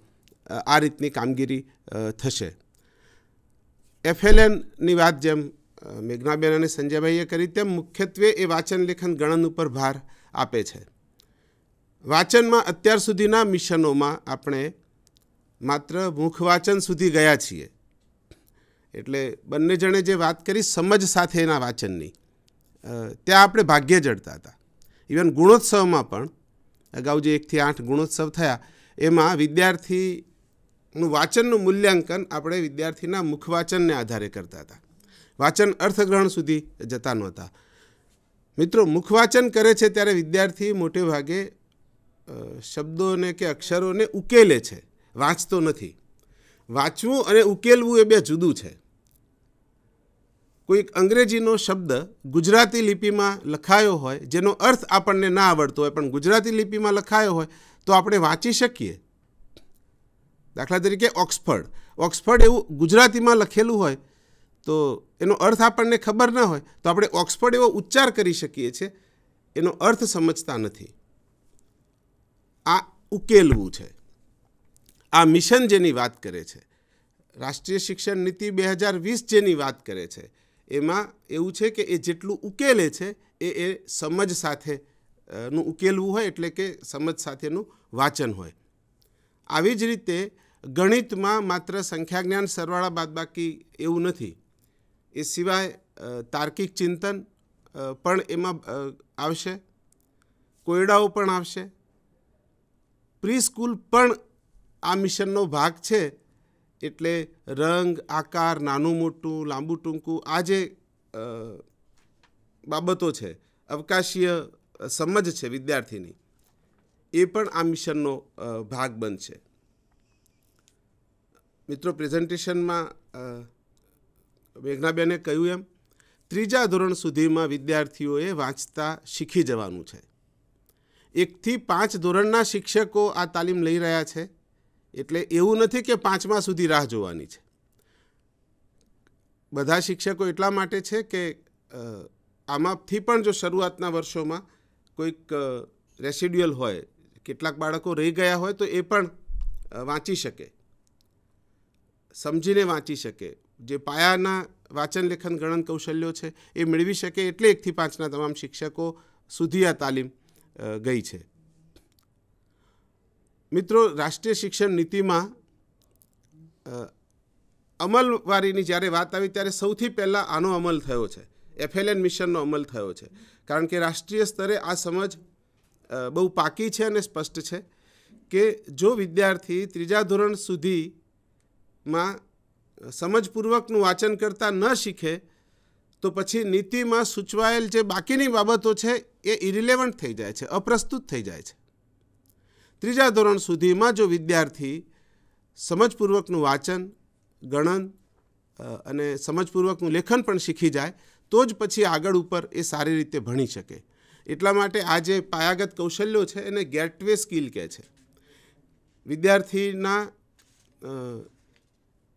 આ રીતની કામગીરી થશે એફએલએનની વાત જેમ મેઘનાબેન અને સંજયભાઈએ કરી તેમ મુખ્યત્વે એ વાચન લેખન ગણન ઉપર ભાર આપે છે વાચનમાં અત્યાર સુધીના મિશનોમાં આપણે માત્ર મુખવાચન સુધી ગયા છીએ એટલે બંને જણે જે વાત કરી સમજ સાથે એના વાચનની ત્યાં આપણે ભાગ્ય જડતા હતા ઇવન ગુણોત્સવમાં પણ અગાઉ જે એકથી આઠ ગુણોત્સવ થયા એમાં વિદ્યાર્થી નું વાચનનું મૂલ્યાંકન આપણે વિદ્યાર્થીના મુખવાચનને આધારે કરતા હતા વાચન અર્થગ્રહણ સુધી જતા નહોતા મિત્રો મુખવાચન કરે છે ત્યારે વિદ્યાર્થી મોટે ભાગે શબ્દોને કે અક્ષરોને ઉકેલે છે વાંચતો નથી વાંચવું અને ઉકેલવું એ બે જુદું છે કોઈક અંગ્રેજીનો શબ્દ ગુજરાતી લિપિમાં લખાયો હોય જેનો અર્થ આપણને ના આવડતો હોય પણ ગુજરાતી લિપિમાં લખાયો હોય તો આપણે વાંચી શકીએ દાખલા તરીકે ઓક્સફર્ડ ઓક્સફર્ડ એવું ગુજરાતીમાં લખેલું હોય તો એનો અર્થ આપણને ખબર ન હોય તો આપણે ઓક્સફર્ડ એવો ઉચ્ચાર કરી શકીએ છીએ એનો અર્થ સમજતા નથી આ ઉકેલવું છે આ મિશન જેની વાત કરે છે રાષ્ટ્રીય શિક્ષણ નીતિ બે હજાર વીસ જેની વાત કરે છે એમાં એવું છે કે એ જેટલું ઉકેલે છે એ એ સમજ સાથે નું ઉકેલવું હોય એટલે કે સમજ સાથેનું વાંચન હોય આવી જ રીતે ગણિતમાં માત્ર સંખ્યા જ્ઞાન સરવાળા બાદબાકી એવું નથી એ સિવાય તાર્કિક ચિંતન પણ એમાં આવશે કોયડાઓ પણ આવશે પ્રી સ્કૂલ પણ આ મિશનનો ભાગ છે એટલે રંગ આકાર નાનું મોટું લાંબુ ટૂંકું આ જે બાબતો છે અવકાશીય સમજ છે વિદ્યાર્થીની એ પણ આ મિશનનો ભાગ બનશે મિત્રો પ્રેઝન્ટેશનમાં મેઘનાબેને કહ્યું એમ ત્રીજા ધોરણ સુધીમાં વિદ્યાર્થીઓએ વાંચતા શીખી જવાનું છે એકથી પાંચ ધોરણના શિક્ષકો આ તાલીમ લઈ રહ્યા છે એટલે એવું નથી કે પાંચમા સુધી રાહ જોવાની છે બધા શિક્ષકો એટલા માટે છે કે આમાંથી પણ જો શરૂઆતના વર્ષોમાં કોઈક રેસિડ્યુઅલ હોય કેટલાક બાળકો રહી ગયા હોય તો એ પણ વાંચી શકે સમજીને વાંચી શકે જે પાયાના વાચન લેખન ગણન કૌશલ્યો છે એ મેળવી શકે એટલે એકથી પાંચના તમામ શિક્ષકો સુધી આ તાલીમ ગઈ છે મિત્રો રાષ્ટ્રીય શિક્ષણ નીતિમાં અમલવારીની જ્યારે વાત આવી ત્યારે સૌથી પહેલાં આનો અમલ થયો છે એફએલએન મિશનનો અમલ થયો છે કારણ કે રાષ્ટ્રીય સ્તરે આ સમજ બહુ પાકી છે અને સ્પષ્ટ છે કે જો વિદ્યાર્થી ત્રીજા ધોરણ સુધી માં સમજપૂર્વકનું વાંચન કરતા ન શીખે તો પછી નીતિમાં સૂચવાયેલ જે બાકીની બાબતો છે એ ઇરિલેવન્ટ થઈ જાય છે અપ્રસ્તુત થઈ જાય છે ત્રીજા ધોરણ સુધીમાં જો વિદ્યાર્થી સમજપૂર્વકનું વાંચન ગણન અને સમજપૂર્વકનું લેખન પણ શીખી જાય તો જ પછી આગળ ઉપર એ સારી રીતે ભણી શકે એટલા માટે આ જે પાયાગત કૌશલ્યો છે એને ગેટવે સ્કિલ કહે છે વિદ્યાર્થીના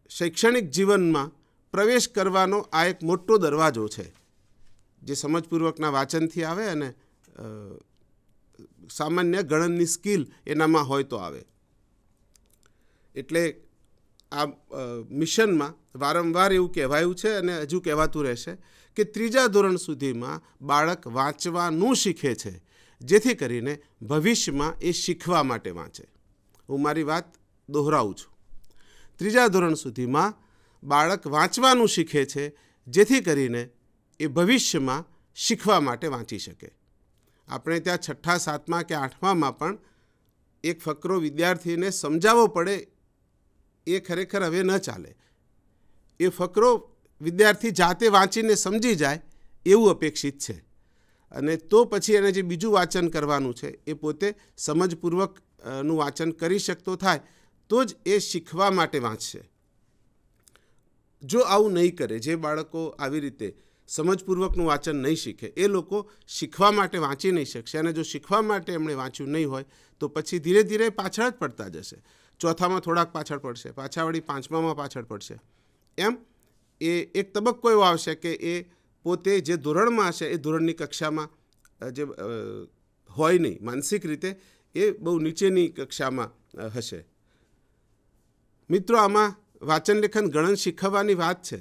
શૈક્ષણિક જીવનમાં પ્રવેશ કરવાનો આ એક મોટો દરવાજો છે જે સમજપૂર્વકના વાંચનથી આવે અને સામાન્ય ગણનની સ્કિલ એનામાં હોય તો આવે એટલે આ મિશનમાં વારંવાર એવું કહેવાયું છે અને હજુ કહેવાતું રહેશે કે ત્રીજા ધોરણ સુધીમાં બાળક વાંચવાનું શીખે છે જેથી કરીને ભવિષ્યમાં એ શીખવા માટે વાંચે હું મારી વાત દોહરાવું છું ત્રીજા ધોરણ સુધીમાં બાળક વાંચવાનું શીખે છે જેથી કરીને એ ભવિષ્યમાં શીખવા માટે વાંચી શકે આપણે ત્યાં છઠ્ઠા સાતમા કે આઠમામાં પણ એક ફકરો વિદ્યાર્થીને સમજાવવો પડે એ ખરેખર હવે ન ચાલે એ ફકરો વિદ્યાર્થી જાતે વાંચીને સમજી જાય એવું અપેક્ષિત છે અને તો પછી એને જે બીજું વાંચન કરવાનું છે એ પોતે સમજપૂર્વક નું વાંચન કરી શકતો થાય તો જ એ શીખવા માટે વાંચશે જો આવું નહીં કરે જે બાળકો આવી રીતે સમજપૂર્વકનું વાંચન નહીં શીખે એ લોકો શીખવા માટે વાંચી નહીં શકશે અને જો શીખવા માટે એમણે વાંચ્યું નહીં હોય તો પછી ધીરે ધીરે પાછળ જ પડતા જશે ચોથામાં થોડાક પાછળ પડશે પાછા વળી પાંચમામાં પાછળ પડશે એમ એ એક તબક્કો એવો આવશે કે એ પોતે જે ધોરણમાં હશે એ ધોરણની કક્ષામાં જે હોય નહીં માનસિક રીતે એ બહુ નીચેની કક્ષામાં હશે મિત્રો આમાં વાંચન લેખન ગણન શીખવવાની વાત છે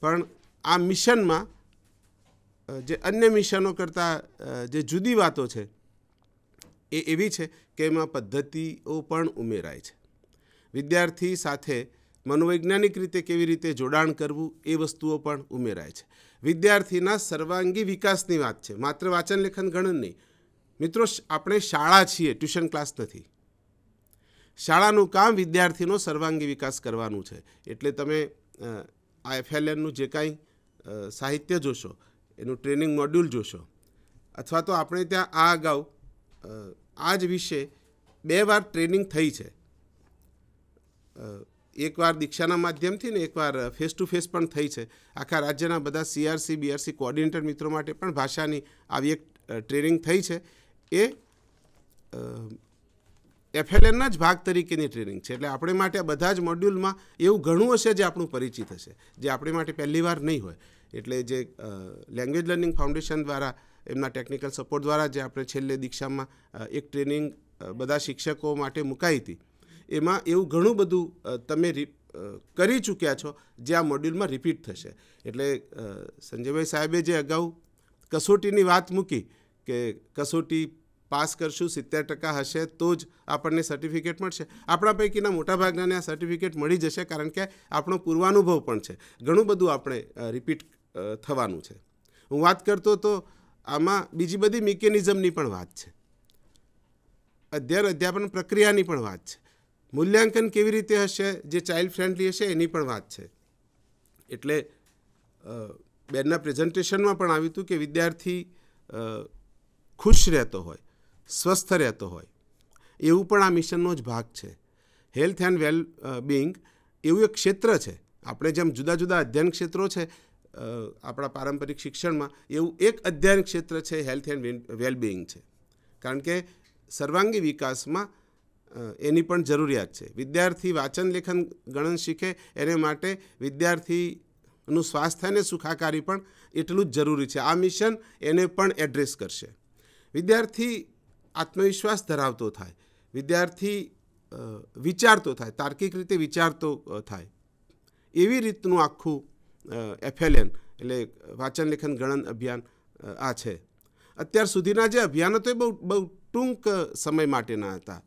પણ આ મિશનમાં જે અન્ય મિશનો કરતાં જે જુદી વાતો છે એ એવી છે કે એમાં પદ્ધતિઓ પણ ઉમેરાય છે વિદ્યાર્થી સાથે મનોવૈજ્ઞાનિક રીતે કેવી રીતે જોડાણ કરવું એ વસ્તુઓ પણ ઉમેરાય છે વિદ્યાર્થીના સર્વાંગી વિકાસની વાત છે માત્ર વાંચન લેખન ગણન નહીં મિત્રો આપણે શાળા છીએ ટ્યુશન ક્લાસ નથી શાળાનું કામ વિદ્યાર્થીનો સર્વાંગી વિકાસ કરવાનું છે એટલે તમે આ એફએલએનનું જે કાંઈ સાહિત્ય જોશો એનું ટ્રેનિંગ મોડ્યુલ જોશો અથવા તો આપણે ત્યાં આ અગાઉ આ જ વિશે બે વાર ટ્રેનિંગ થઈ છે એકવાર દીક્ષાના માધ્યમથી ને એકવાર ફેસ ટુ ફેસ પણ થઈ છે આખા રાજ્યના બધા સીઆરસી બીઆરસી કોઓર્ડિનેટર મિત્રો માટે પણ ભાષાની આવી એક ટ્રેનિંગ થઈ છે એ એફએલએનના જ ભાગ તરીકેની ટ્રેનિંગ છે એટલે આપણે માટે બધા જ મોડ્યુલમાં એવું ઘણું હશે જે આપણું પરિચિત હશે જે આપણે માટે પહેલી વાર નહીં હોય એટલે જે લેંગ્વેજ લર્નિંગ ફાઉન્ડેશન દ્વારા એમના ટેકનિકલ સપોર્ટ દ્વારા જે આપણે છેલ્લે દીક્ષામાં એક ટ્રેનિંગ બધા શિક્ષકો માટે મુકાઈ હતી એમાં એવું ઘણું બધું તમે કરી ચૂક્યા છો જે આ મોડ્યુલમાં રિપીટ થશે એટલે સંજયભાઈ સાહેબે જે અગાઉ કસોટીની વાત મૂકી કે કસોટી પાસ કરશું સિત્તેર ટકા હશે તો જ આપણને સર્ટિફિકેટ મળશે આપણા પૈકીના મોટાભાગનાને આ સર્ટિફિકેટ મળી જશે કારણ કે આપણો પૂર્વાનુભવ પણ છે ઘણું બધું આપણે રિપીટ થવાનું છે હું વાત કરતો તો આમાં બીજી બધી મિકેનિઝમની પણ વાત છે અધ્યયન અધ્યાપન પ્રક્રિયાની પણ વાત છે મૂલ્યાંકન કેવી રીતે હશે જે ચાઇલ્ડ ફ્રેન્ડલી હશે એની પણ વાત છે એટલે બેનના પ્રેઝન્ટેશનમાં પણ આવ્યું હતું કે વિદ્યાર્થી ખુશ રહેતો હોય સ્વસ્થ રહેતો હોય એવું પણ આ મિશનનો જ ભાગ છે હેલ્થ એન્ડ વેલ બિંગ એવું એક ક્ષેત્ર છે આપણે જેમ જુદા જુદા અધ્યયન ક્ષેત્રો છે આપણા પારંપરિક શિક્ષણમાં એવું એક અધ્યયન ક્ષેત્ર છે હેલ્થ એન્ડ વેલ વેલબિંગ છે કારણ કે સર્વાંગી વિકાસમાં એની પણ જરૂરિયાત છે વિદ્યાર્થી વાંચન લેખન ગણન શીખે એને માટે વિદ્યાર્થીનું સ્વાસ્થ્ય અને સુખાકારી પણ એટલું જ જરૂરી છે આ મિશન એને પણ એડ્રેસ કરશે વિદ્યાર્થી આત્મવિશ્વાસ ધરાવતો થાય વિદ્યાર્થી વિચારતો થાય તાર્કિક રીતે વિચારતો થાય એવી રીતનું આખું એફએલએન એટલે વાંચન લેખન ગણન અભિયાન આ છે અત્યાર સુધીના જે અભિયાન હતો એ બહુ બહુ ટૂંક સમય માટેના હતા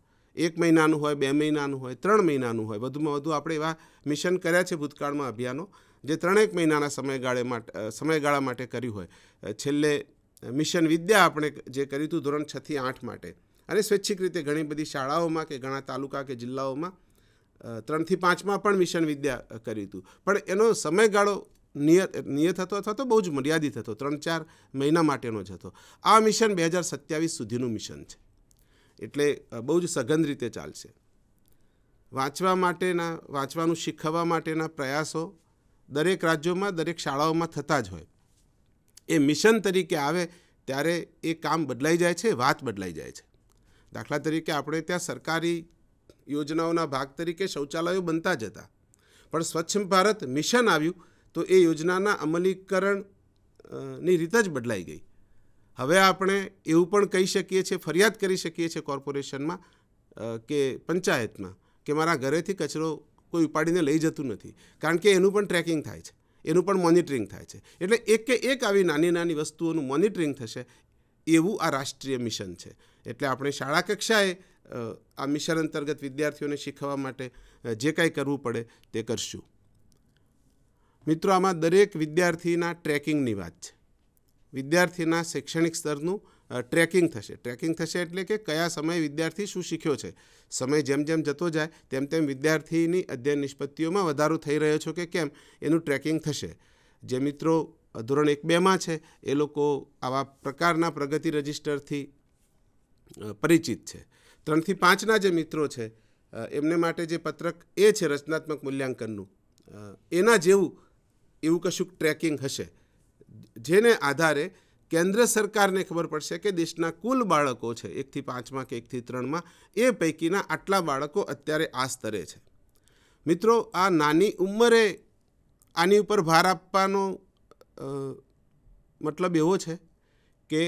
એક મહિનાનું હોય બે મહિનાનું હોય ત્રણ મહિનાનું હોય વધુમાં વધુ આપણે એવા મિશન કર્યા છે ભૂતકાળમાં અભિયાનો જે ત્રણેક મહિનાના સમયગાળે માટે સમયગાળા માટે કર્યું હોય છેલ્લે મિશન વિદ્યા આપણે જે કર્યું હતું ધોરણ છથી આઠ માટે અને સ્વૈચ્છિક રીતે ઘણી બધી શાળાઓમાં કે ઘણા તાલુકા કે જિલ્લાઓમાં ત્રણથી પાંચમાં પણ મિશન વિદ્યા કર્યું હતું પણ એનો સમયગાળો નિયત નિયત હતો અથવા તો બહુ જ મર્યાદિત હતો ત્રણ ચાર મહિના માટેનો જ હતો આ મિશન બે હજાર સત્યાવીસ સુધીનું મિશન છે એટલે બહુ જ સઘન રીતે ચાલશે વાંચવા માટેના વાંચવાનું શીખવવા માટેના પ્રયાસો દરેક રાજ્યોમાં દરેક શાળાઓમાં થતા જ હોય એ મિશન તરીકે આવે ત્યારે એ કામ બદલાઈ જાય છે વાત બદલાઈ જાય છે દાખલા તરીકે આપણે ત્યાં સરકારી યોજનાઓના ભાગ તરીકે શૌચાલયો બનતા જ હતા પણ સ્વચ્છ ભારત મિશન આવ્યું તો એ યોજનાના અમલીકરણની રીત જ બદલાઈ ગઈ હવે આપણે એવું પણ કહી શકીએ છીએ ફરિયાદ કરી શકીએ છીએ કોર્પોરેશનમાં કે પંચાયતમાં કે મારા ઘરેથી કચરો કોઈ ઉપાડીને લઈ જતું નથી કારણ કે એનું પણ ટ્રેકિંગ થાય છે એનું પણ મોનિટરિંગ થાય છે એટલે એકે એક આવી નાની નાની વસ્તુઓનું મોનિટરિંગ થશે એવું આ રાષ્ટ્રીય મિશન છે એટલે આપણે શાળા કક્ષાએ આ મિશન અંતર્ગત વિદ્યાર્થીઓને શીખવવા માટે જે કાંઈ કરવું પડે તે કરશું મિત્રો આમાં દરેક વિદ્યાર્થીના ટ્રેકિંગની વાત છે વિદ્યાર્થીના શૈક્ષણિક સ્તરનું ટ્રેકિંગ થશે ટ્રેકિંગ થશે એટલે કે કયા સમયે વિદ્યાર્થી શું શીખ્યો છે સમય જેમ જેમ જતો જાય તેમ તેમ વિદ્યાર્થીની અધ્યયન નિષ્પત્તિઓમાં વધારો થઈ રહ્યો છો કે કેમ એનું ટ્રેકિંગ થશે જે મિત્રો ધોરણ એક બેમાં છે એ લોકો આવા પ્રકારના પ્રગતિ રજિસ્ટરથી પરિચિત છે ત્રણથી પાંચના જે મિત્રો છે એમને માટે જે પત્રક એ છે રચનાત્મક મૂલ્યાંકનનું એના જેવું એવું કશુંક ટ્રેકિંગ હશે જેને આધારે કેન્દ્ર સરકારને ખબર પડશે કે દેશના કુલ બાળકો છે એકથી પાંચમાં કે એકથી ત્રણમાં એ પૈકીના આટલા બાળકો અત્યારે આ સ્તરે છે મિત્રો આ નાની ઉંમરે આની ઉપર ભાર આપવાનો મતલબ એવો છે કે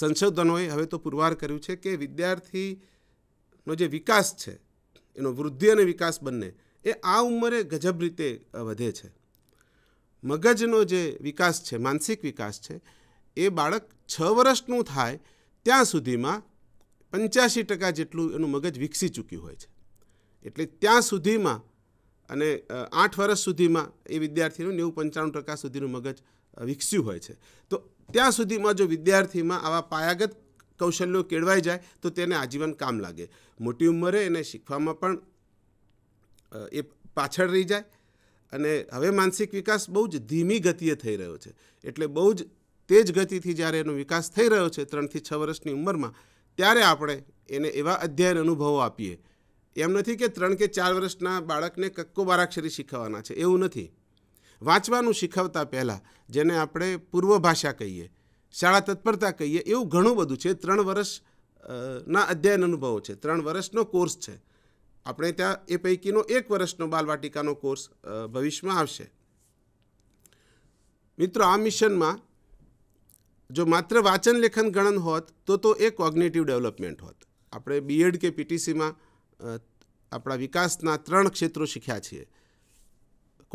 સંશોધનોએ હવે તો પુરવાર કર્યું છે કે વિદ્યાર્થીનો જે વિકાસ છે એનો વૃદ્ધિ અને વિકાસ બંને એ આ ઉંમરે ગજબ રીતે વધે છે મગજનો જે વિકાસ છે માનસિક વિકાસ છે એ બાળક છ વર્ષનું થાય ત્યાં સુધીમાં પંચ્યાસી ટકા જેટલું એનું મગજ વિકસી ચૂક્યું હોય છે એટલે ત્યાં સુધીમાં અને આઠ વર્ષ સુધીમાં એ વિદ્યાર્થીનું નેવું પંચાણું ટકા સુધીનું મગજ વિકસ્યું હોય છે તો ત્યાં સુધીમાં જો વિદ્યાર્થીમાં આવા પાયાગત કૌશલ્યો કેળવાઈ જાય તો તેને આજીવન કામ લાગે મોટી ઉંમરે એને શીખવામાં પણ એ પાછળ રહી જાય અને હવે માનસિક વિકાસ બહુ જ ધીમી ગતિએ થઈ રહ્યો છે એટલે બહુ જ તેજ ગતિથી જ્યારે એનો વિકાસ થઈ રહ્યો છે ત્રણથી છ વર્ષની ઉંમરમાં ત્યારે આપણે એને એવા અધ્યયન અનુભવો આપીએ એમ નથી કે ત્રણ કે ચાર વર્ષના બાળકને કક્કો બારાક્ષરી શીખવવાના છે એવું નથી વાંચવાનું શીખવતા પહેલાં જેને આપણે પૂર્વ ભાષા કહીએ શાળા તત્પરતા કહીએ એવું ઘણું બધું છે ત્રણ વર્ષના ના અધ્યયન અનુભવો છે ત્રણ વર્ષનો કોર્સ છે આપણે ત્યાં એ પૈકીનો એક વર્ષનો બાલવાટિકાનો કોર્સ ભવિષ્યમાં આવશે મિત્રો આ મિશનમાં જો માત્ર વાચન લેખન ગણન હોત તો તો એ કોગ્નેટિવ ડેવલપમેન્ટ હોત આપણે બીએડ કે પીટીસીમાં આપણા વિકાસના ત્રણ ક્ષેત્રો શીખ્યા છીએ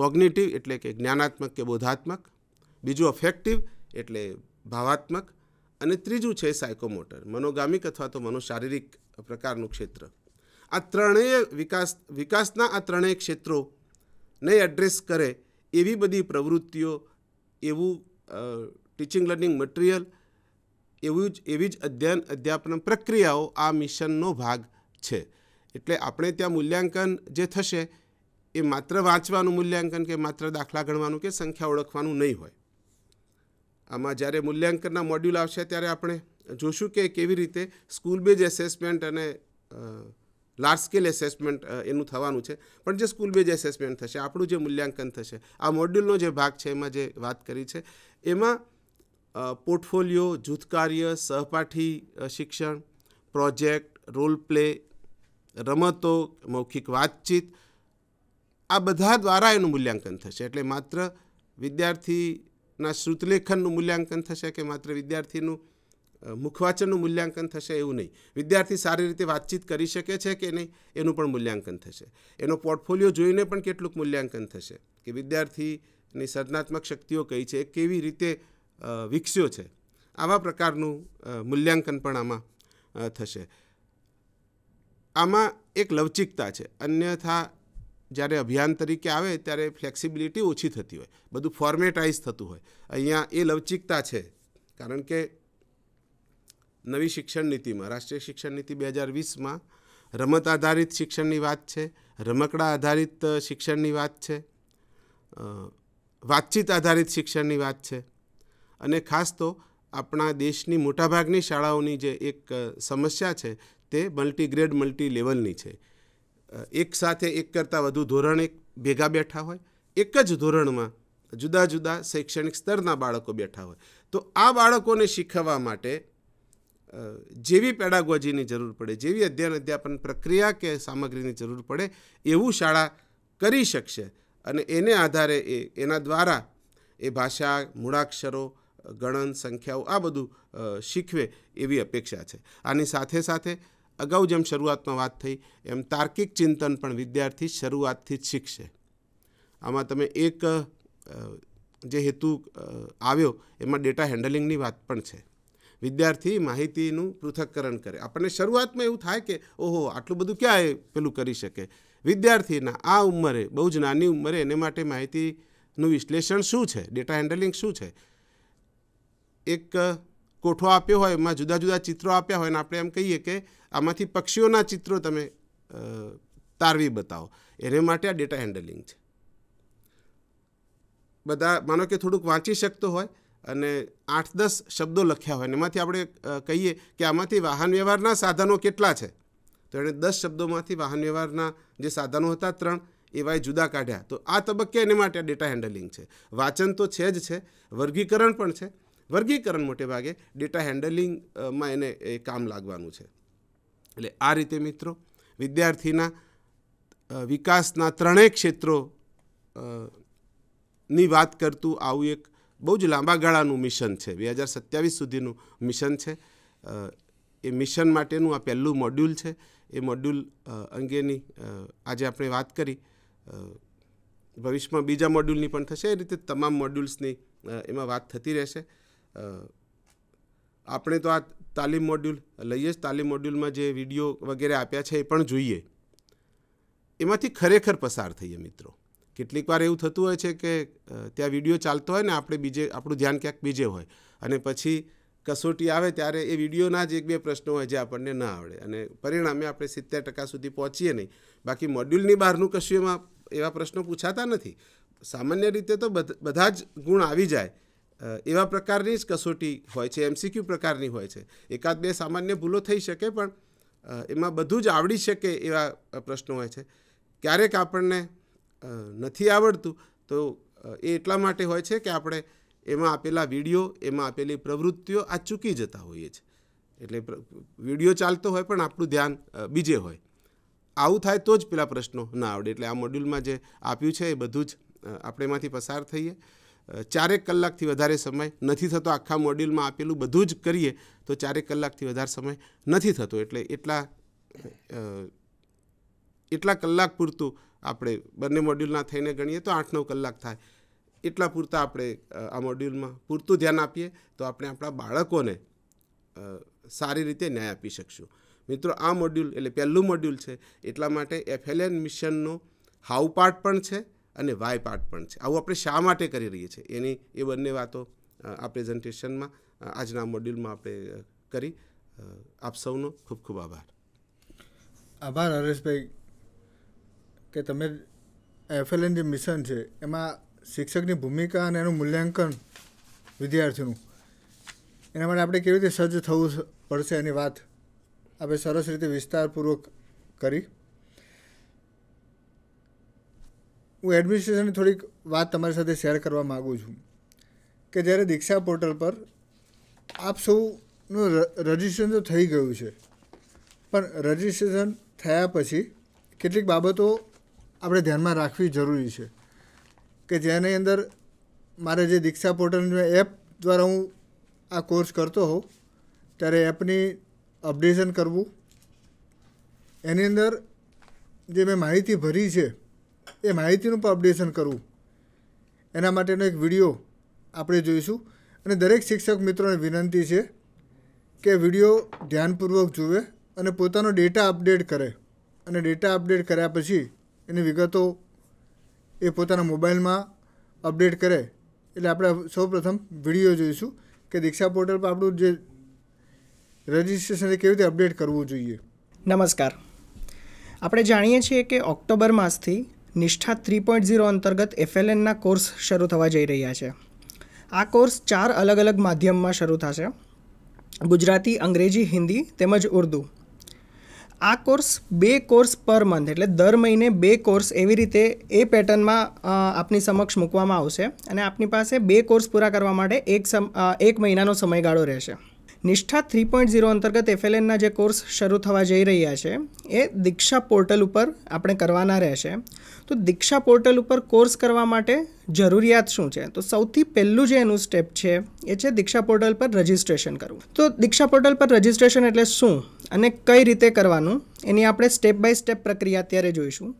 કોગ્નેટિવ એટલે કે જ્ઞાનાત્મક કે બોધાત્મક બીજું અફેક્ટિવ એટલે ભાવાત્મક અને ત્રીજું છે સાયકોમોટર મનોગામિક અથવા તો મનોશારીરિક પ્રકારનું ક્ષેત્ર આ ત્રણેય વિકાસ વિકાસના આ ત્રણેય ક્ષેત્રોને એડ્રેસ કરે એવી બધી પ્રવૃત્તિઓ એવું ટીચિંગ લર્નિંગ મટીરિયલ એવું જ એવી જ અધ્યયન અધ્યાપન પ્રક્રિયાઓ આ મિશનનો ભાગ છે એટલે આપણે ત્યાં મૂલ્યાંકન જે થશે એ માત્ર વાંચવાનું મૂલ્યાંકન કે માત્ર દાખલા ગણવાનું કે સંખ્યા ઓળખવાનું નહીં હોય આમાં જ્યારે મૂલ્યાંકનના મોડ્યુલ આવશે ત્યારે આપણે જોશું કે કેવી રીતે સ્કૂલ બેઝ એસેસમેન્ટ અને લાર્જ સ્કેલ એસેસમેન્ટ એનું થવાનું છે પણ જે સ્કૂલ બેઝ એસેસમેન્ટ થશે આપણું જે મૂલ્યાંકન થશે આ મોડ્યુલનો જે ભાગ છે એમાં જે વાત કરી છે એમાં પોર્ટફોલિયો જૂથ કાર્ય સહપાઠી શિક્ષણ પ્રોજેક્ટ રોલ પ્લે રમતો મૌખિક વાતચીત આ બધા દ્વારા એનું મૂલ્યાંકન થશે એટલે માત્ર વિદ્યાર્થીના શ્રુતલેખનનું મૂલ્યાંકન થશે કે માત્ર વિદ્યાર્થીનું મુખવાચનનું મૂલ્યાંકન થશે એવું નહીં વિદ્યાર્થી સારી રીતે વાતચીત કરી શકે છે કે નહીં એનું પણ મૂલ્યાંકન થશે એનો પોર્ટફોલિયો જોઈને પણ કેટલુંક મૂલ્યાંકન થશે કે વિદ્યાર્થીની સર્જનાત્મક શક્તિઓ કઈ છે કેવી રીતે વિકસ્યો છે આવા પ્રકારનું મૂલ્યાંકન પણ આમાં થશે આમાં એક લવચિકતા છે અન્યથા જ્યારે અભિયાન તરીકે આવે ત્યારે ફ્લેક્સિબિલિટી ઓછી થતી હોય બધું ફોર્મેટાઇઝ થતું હોય અહીંયા એ લવચિકતા છે કારણ કે નવી શિક્ષણ નીતિમાં રાષ્ટ્રીય શિક્ષણ નીતિ બે હજાર વીસમાં રમત આધારિત શિક્ષણની વાત છે રમકડા આધારિત શિક્ષણની વાત છે વાતચીત આધારિત શિક્ષણની વાત છે અને ખાસ તો આપણા દેશની મોટાભાગની શાળાઓની જે એક સમસ્યા છે તે મલ્ટીગ્રેડ મલ્ટી લેવલની છે એક સાથે એક કરતાં વધુ ધોરણ એક ભેગા બેઠા હોય એક જ ધોરણમાં જુદા જુદા શૈક્ષણિક સ્તરના બાળકો બેઠા હોય તો આ બાળકોને શીખવવા માટે જેવી પેડાગોજીની જરૂર પડે જેવી અધ્યયન અધ્યાપન પ્રક્રિયા કે સામગ્રીની જરૂર પડે એવું શાળા કરી શકશે અને એને આધારે એ એના દ્વારા એ ભાષા મૂળાક્ષરો ગણન સંખ્યાઓ આ બધું શીખવે એવી અપેક્ષા છે આની સાથે સાથે અગાઉ જેમ શરૂઆતમાં વાત થઈ એમ તાર્કિક ચિંતન પણ વિદ્યાર્થી શરૂઆતથી જ શીખશે આમાં તમે એક જે હેતુ આવ્યો એમાં ડેટા હેન્ડલિંગની વાત પણ છે વિદ્યાર્થી માહિતીનું પૃથક્કરણ કરે આપણને શરૂઆતમાં એવું થાય કે ઓહો આટલું બધું ક્યાં પેલું કરી શકે વિદ્યાર્થીના આ ઉંમરે બહુ જ નાની ઉંમરે એને માટે માહિતીનું વિશ્લેષણ શું છે ડેટા હેન્ડલિંગ શું છે એક કોઠો આપ્યો હોય એમાં જુદા જુદા ચિત્રો આપ્યા હોય અને આપણે એમ કહીએ કે આમાંથી પક્ષીઓના ચિત્રો તમે તારવી બતાવો એને માટે આ ડેટા હેન્ડલિંગ છે બધા માનો કે થોડુંક વાંચી શકતો હોય અને આઠ દસ શબ્દો લખ્યા હોય અને એમાંથી આપણે કહીએ કે આમાંથી વાહન વ્યવહારના સાધનો કેટલા છે તો એણે દસ શબ્દોમાંથી વાહન વ્યવહારના જે સાધનો હતા ત્રણ એવા જુદા કાઢ્યા તો આ તબક્કે એને માટે આ ડેટા હેન્ડલિંગ છે વાંચન તો છે જ છે વર્ગીકરણ પણ છે વર્ગીકરણ મોટે ભાગે ડેટા હેન્ડલિંગમાં એને એ કામ લાગવાનું છે એટલે આ રીતે મિત્રો વિદ્યાર્થીના વિકાસના ત્રણેય ક્ષેત્રો ની વાત કરતું આવું એક બહુ જ લાંબા ગાળાનું મિશન છે બે હજાર સત્યાવીસ સુધીનું મિશન છે એ મિશન માટેનું આ પહેલું મોડ્યુલ છે એ મોડ્યુલ અંગેની આજે આપણે વાત કરી ભવિષ્યમાં બીજા મોડ્યુલની પણ થશે એ રીતે તમામ મોડ્યુલ્સની એમાં વાત થતી રહેશે આપણે તો આ તાલીમ મોડ્યુલ લઈએ જ તાલીમ મોડ્યુલમાં જે વિડીયો વગેરે આપ્યા છે એ પણ જોઈએ એમાંથી ખરેખર પસાર થઈએ મિત્રો કેટલીક વાર એવું થતું હોય છે કે ત્યાં વિડીયો ચાલતો હોય ને આપણે બીજે આપણું ધ્યાન ક્યાંક બીજે હોય અને પછી કસોટી આવે ત્યારે એ વિડીયોના જ એક બે પ્રશ્નો હોય જે આપણને ના આવડે અને પરિણામે આપણે સિત્તેર ટકા સુધી પહોંચીએ નહીં બાકી મોડ્યુલની બહારનું કશું એમાં એવા પ્રશ્નો પૂછાતા નથી સામાન્ય રીતે તો બધા જ ગુણ આવી જાય એવા પ્રકારની જ કસોટી હોય છે એમસીક્યુ પ્રકારની હોય છે એકાદ બે સામાન્ય ભૂલો થઈ શકે પણ એમાં બધું જ આવડી શકે એવા પ્રશ્નો હોય છે ક્યારેક આપણને નથી આવડતું તો એ એટલા માટે હોય છે કે આપણે એમાં આપેલા વિડીયો એમાં આપેલી પ્રવૃત્તિઓ આ ચૂકી જતા હોઈએ છીએ એટલે વિડીયો ચાલતો હોય પણ આપણું ધ્યાન બીજે હોય આવું થાય તો જ પેલા પ્રશ્નો ના આવડે એટલે આ મોડ્યુલમાં જે આપ્યું છે એ બધું જ આપણે એમાંથી પસાર થઈએ ચારેક કલાકથી વધારે સમય નથી થતો આખા મોડ્યુલમાં આપેલું બધું જ કરીએ તો ચારેક કલાકથી વધારે સમય નથી થતો એટલે એટલા એટલા કલાક પૂરતું આપણે બંને મોડ્યુલના થઈને ગણીએ તો આઠ નવ કલાક થાય એટલા પૂરતા આપણે આ મોડ્યુલમાં પૂરતું ધ્યાન આપીએ તો આપણે આપણા બાળકોને સારી રીતે ન્યાય આપી શકશું મિત્રો આ મોડ્યુલ એટલે પહેલું મોડ્યુલ છે એટલા માટે એફએલએન મિશનનો હાઉ પાર્ટ પણ છે અને વાય પાર્ટ પણ છે આવું આપણે શા માટે કરી રહીએ છીએ એની એ બંને વાતો આ પ્રેઝન્ટેશનમાં આજના મોડ્યુલમાં આપણે કરી આપ સૌનો ખૂબ ખૂબ આભાર આભાર હરેશભાઈ કે તમે એફએલએન જે મિશન છે એમાં શિક્ષકની ભૂમિકા અને એનું મૂલ્યાંકન વિદ્યાર્થીનું એના માટે આપણે કેવી રીતે સજ્જ થવું પડશે એની વાત આપણે સરસ રીતે વિસ્તારપૂર્વક કરી હું એડમિનિસ્ટ્રેશનની થોડીક વાત તમારી સાથે શેર કરવા માગું છું કે જ્યારે દીક્ષા પોર્ટલ પર આપ સૌનું રજિસ્ટ્રેશન તો થઈ ગયું છે પણ રજિસ્ટ્રેશન થયા પછી કેટલીક બાબતો આપણે ધ્યાનમાં રાખવી જરૂરી છે કે જેની અંદર મારે જે દીક્ષા પોર્ટલની એપ દ્વારા હું આ કોર્સ કરતો હોઉં ત્યારે એપની અપડેશન કરવું એની અંદર જે મેં માહિતી ભરી છે એ માહિતીનું પણ અપડેશન કરવું એના માટેનો એક વિડીયો આપણે જોઈશું અને દરેક શિક્ષક મિત્રોને વિનંતી છે કે વિડીયો ધ્યાનપૂર્વક જુએ અને પોતાનો ડેટા અપડેટ કરે અને ડેટા અપડેટ કર્યા પછી એની વિગતો એ પોતાના મોબાઈલમાં અપડેટ કરે એટલે આપણે સૌપ્રથમ વિડીયો જોઈશું કે દીક્ષા પોર્ટલ પર આપણું જે રજિસ્ટ્રેશન કેવી રીતે અપડેટ કરવું જોઈએ નમસ્કાર આપણે જાણીએ છીએ કે ઓક્ટોબર માસથી નિષ્ઠા થ્રી પોઈન્ટ ઝીરો અંતર્ગત એફએલએનના કોર્સ શરૂ થવા જઈ રહ્યા છે આ કોર્સ ચાર અલગ અલગ માધ્યમમાં શરૂ થશે ગુજરાતી અંગ્રેજી હિન્દી તેમજ ઉર્દૂ આ કોર્સ બે કોર્સ પર મંથ એટલે દર મહિને બે કોર્સ એવી રીતે એ પેટર્નમાં આપની સમક્ષ મૂકવામાં આવશે અને આપની પાસે બે કોર્સ પૂરા કરવા માટે એક સમ એક મહિનાનો સમયગાળો રહેશે નિષ્ઠા થ્રી પોઈન્ટ ઝીરો અંતર્ગત એફએલએનના જે કોર્સ શરૂ થવા જઈ રહ્યા છે એ દીક્ષા પોર્ટલ ઉપર આપણે કરવાના રહેશે તો દીક્ષા પોર્ટલ ઉપર કોર્સ કરવા માટે જરૂરિયાત શું છે તો સૌથી પહેલું જે એનું સ્ટેપ છે એ છે દીક્ષા પોર્ટલ પર રજિસ્ટ્રેશન કરવું તો દીક્ષા પોર્ટલ પર રજિસ્ટ્રેશન એટલે શું અને કઈ રીતે કરવાનું એની આપણે સ્ટેપ બાય સ્ટેપ પ્રક્રિયા અત્યારે જોઈશું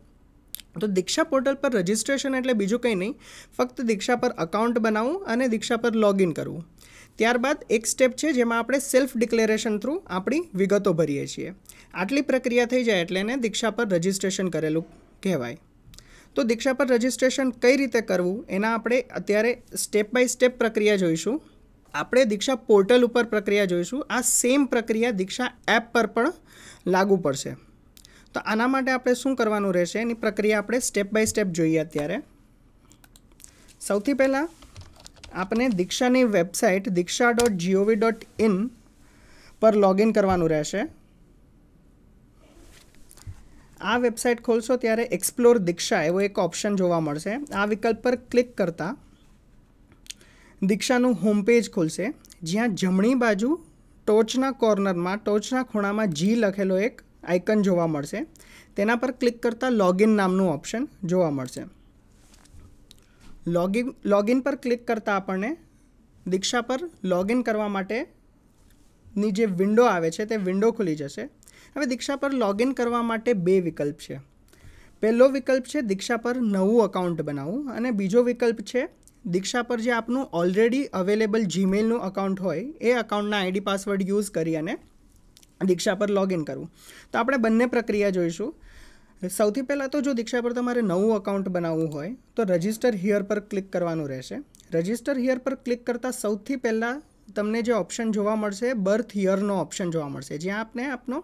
તો દીક્ષા પોર્ટલ પર રજિસ્ટ્રેશન એટલે બીજું કંઈ નહીં ફક્ત દીક્ષા પર અકાઉન્ટ બનાવવું અને દીક્ષા પર લોગિન કરવું ત્યારબાદ એક સ્ટેપ છે જેમાં આપણે સેલ્ફ ડિક્લેરેશન થ્રુ આપણી વિગતો ભરીએ છીએ આટલી પ્રક્રિયા થઈ જાય એટલે એને દીક્ષા પર રજિસ્ટ્રેશન કરેલું કહેવાય તો દીક્ષા પર રજિસ્ટ્રેશન કઈ રીતે કરવું એના આપણે અત્યારે સ્ટેપ બાય સ્ટેપ પ્રક્રિયા જોઈશું આપણે દીક્ષા પોર્ટલ ઉપર પ્રક્રિયા જોઈશું આ સેમ પ્રક્રિયા દીક્ષા એપ પર પણ લાગુ પડશે તો આના માટે આપણે શું કરવાનું રહેશે એની પ્રક્રિયા આપણે સ્ટેપ બાય સ્ટેપ જોઈએ અત્યારે સૌથી પહેલાં આપણે દીક્ષાની website Diksha dot gov dot in પર લોગિન કરવાનું રહેશે આ વેબસાઇટ ખોલશો ત્યારે એક્સપ્લોર દીક્ષા એવો એક ઓપ્શન જોવા મળશે આ વિકલ્પ પર ક્લિક કરતાં દીક્ષાનું હોમપેજ ખોલશે જ્યાં જમણી બાજુ ટોચના કોર્નરમાં ટોચના ખૂણામાં જી લખેલો એક આઇકન જોવા મળશે તેના પર ક્લિક કરતાં લોગિન નામનું ઓપ્શન જોવા મળશે લોગિન લોગિન પર ક્લિક કરતાં આપણને દીક્ષા પર લોગિન કરવા માટેની જે વિન્ડો આવે છે તે વિન્ડો ખુલી જશે હવે દીક્ષા પર લોગિન કરવા માટે બે વિકલ્પ છે પહેલો વિકલ્પ છે દીક્ષા પર નવું અકાઉન્ટ બનાવવું અને બીજો વિકલ્પ છે દીક્ષા પર જે આપનું ઓલરેડી અવેલેબલ જીમેલનું અકાઉન્ટ હોય એ અકાઉન્ટના આઈડી પાસવર્ડ યુઝ કરી અને દીક્ષા પર લોગિન કરવું તો આપણે બંને પ્રક્રિયા જોઈશું સૌથી પહેલાં તો જો દીક્ષા પર તમારે નવું અકાઉન્ટ બનાવવું હોય તો રજિસ્ટર હિયર પર ક્લિક કરવાનું રહેશે રજિસ્ટર હિયર પર ક્લિક કરતાં સૌથી પહેલાં તમને જે ઓપ્શન જોવા મળશે બર્થ યરનો ઓપ્શન જોવા મળશે જ્યાં આપણે આપનો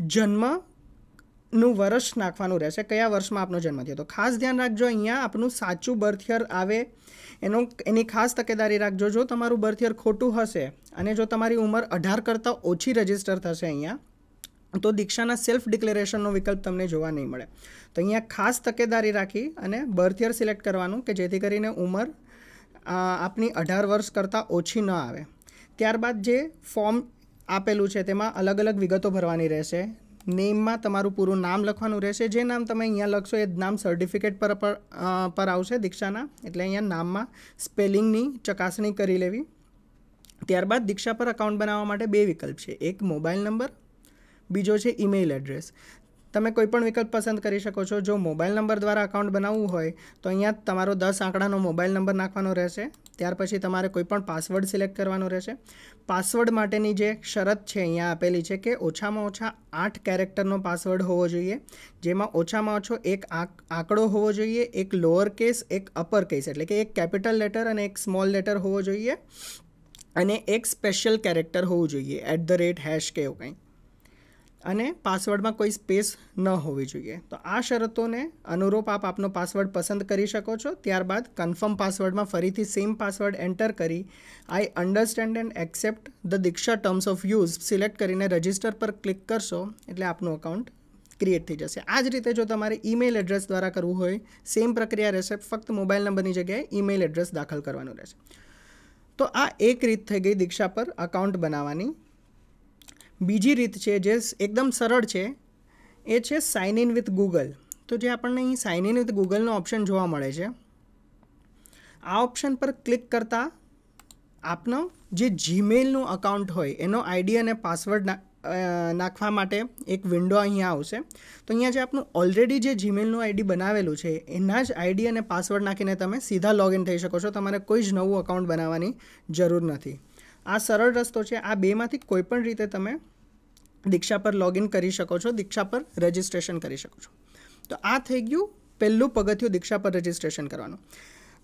જન્મનું વર્ષ નાખવાનું રહેશે કયા વર્ષમાં આપનો જન્મ થયો તો ખાસ ધ્યાન રાખજો અહીંયા આપનું સાચું બર્થ યર આવે એનો એની ખાસ તકેદારી રાખજો જો તમારું બર્થ યર ખોટું હશે અને જો તમારી ઉંમર અઢાર કરતાં ઓછી રજિસ્ટર થશે અહીંયા તો દીક્ષાના સેલ્ફ ડિક્લેરેશનનો વિકલ્પ તમને જોવા નહીં મળે તો અહીંયા ખાસ તકેદારી રાખી અને બર્થ યર સિલેક્ટ કરવાનું કે જેથી કરીને ઉંમર આપની અઢાર વર્ષ કરતાં ઓછી ન આવે ત્યારબાદ જે ફોર્મ આપેલું છે તેમાં અલગ અલગ વિગતો ભરવાની રહેશે નેમમાં તમારું પૂરું નામ લખવાનું રહેશે જે નામ તમે અહીંયા લખશો એ નામ સર્ટિફિકેટ પર પર આવશે દીક્ષાના એટલે અહીંયા નામમાં સ્પેલિંગની ચકાસણી કરી લેવી ત્યારબાદ દીક્ષા પર અકાઉન્ટ બનાવવા માટે બે વિકલ્પ છે એક મોબાઈલ નંબર બીજો છે ઈમેલ એડ્રેસ તમે કોઈપણ વિકલ્પ પસંદ કરી શકો છો જો મોબાઈલ નંબર દ્વારા અકાઉન્ટ બનાવવું હોય તો અહીંયા તમારો દસ આંકડાનો મોબાઈલ નંબર નાખવાનો રહેશે ત્યાર પછી તમારે કોઈપણ પાસવર્ડ સિલેક્ટ કરવાનો રહેશે પાસવર્ડ માટેની જે શરત છે અહીંયા આપેલી છે કે ઓછામાં ઓછા આઠ કેરેક્ટરનો પાસવર્ડ હોવો જોઈએ જેમાં ઓછામાં ઓછો એક આંકડો હોવો જોઈએ એક લોઅર કેસ એક અપર કેસ એટલે કે એક કેપિટલ લેટર અને એક સ્મોલ લેટર હોવો જોઈએ અને એક સ્પેશિયલ કેરેક્ટર હોવું જોઈએ એટ ધ રેટ હેશ કે એવું કંઈ અને પાસવર્ડમાં કોઈ સ્પેસ ન હોવી જોઈએ તો આ શરતોને અનુરૂપ આપ આપનો પાસવર્ડ પસંદ કરી શકો છો ત્યારબાદ કન્ફર્મ પાસવર્ડમાં ફરીથી સેમ પાસવર્ડ એન્ટર કરી I understand and accept the Diksha terms of use select કરીને રજિસ્ટર પર ક્લિક કરશો એટલે આપનું અકાઉન્ટ ક્રિએટ થઈ જશે આ જ રીતે જો તમારે ઈમેલ એડ્રેસ દ્વારા કરવું હોય સેમ પ્રક્રિયા રહેશે ફક્ત મોબાઈલ નંબરની જગ્યાએ ઈમેલ એડ્રેસ દાખલ કરવાનું રહેશે તો આ એક રીત થઈ ગઈ દીક્ષા પર અકાઉન્ટ બનાવવાની બીજી રીત છે જે એકદમ સરળ છે એ છે સાઇન ઇન વિથ ગૂગલ તો જે આપણને અહીં સાઇન ઇન વિથ ગૂગલનો ઓપ્શન જોવા મળે છે આ ઓપ્શન પર ક્લિક કરતાં આપનો જે જીમેલનું અકાઉન્ટ હોય એનો આઈડી અને પાસવર્ડ નાખવા માટે એક વિન્ડો અહીંયા આવશે તો અહીંયા જે આપનું ઓલરેડી જે જીમેલનું આઈડી બનાવેલું છે એના જ આઈડી અને પાસવર્ડ નાખીને તમે સીધા લોગિન થઈ શકો છો તમારે કોઈ જ નવું અકાઉન્ટ બનાવવાની જરૂર નથી આ સરળ રસ્તો છે આ બેમાંથી કોઈપણ રીતે તમે દીક્ષા પર લોગિન કરી શકો છો દીક્ષા પર રજિસ્ટ્રેશન કરી શકો છો તો આ થઈ ગયું પહેલું પગથિયું દીક્ષા પર રજિસ્ટ્રેશન કરવાનું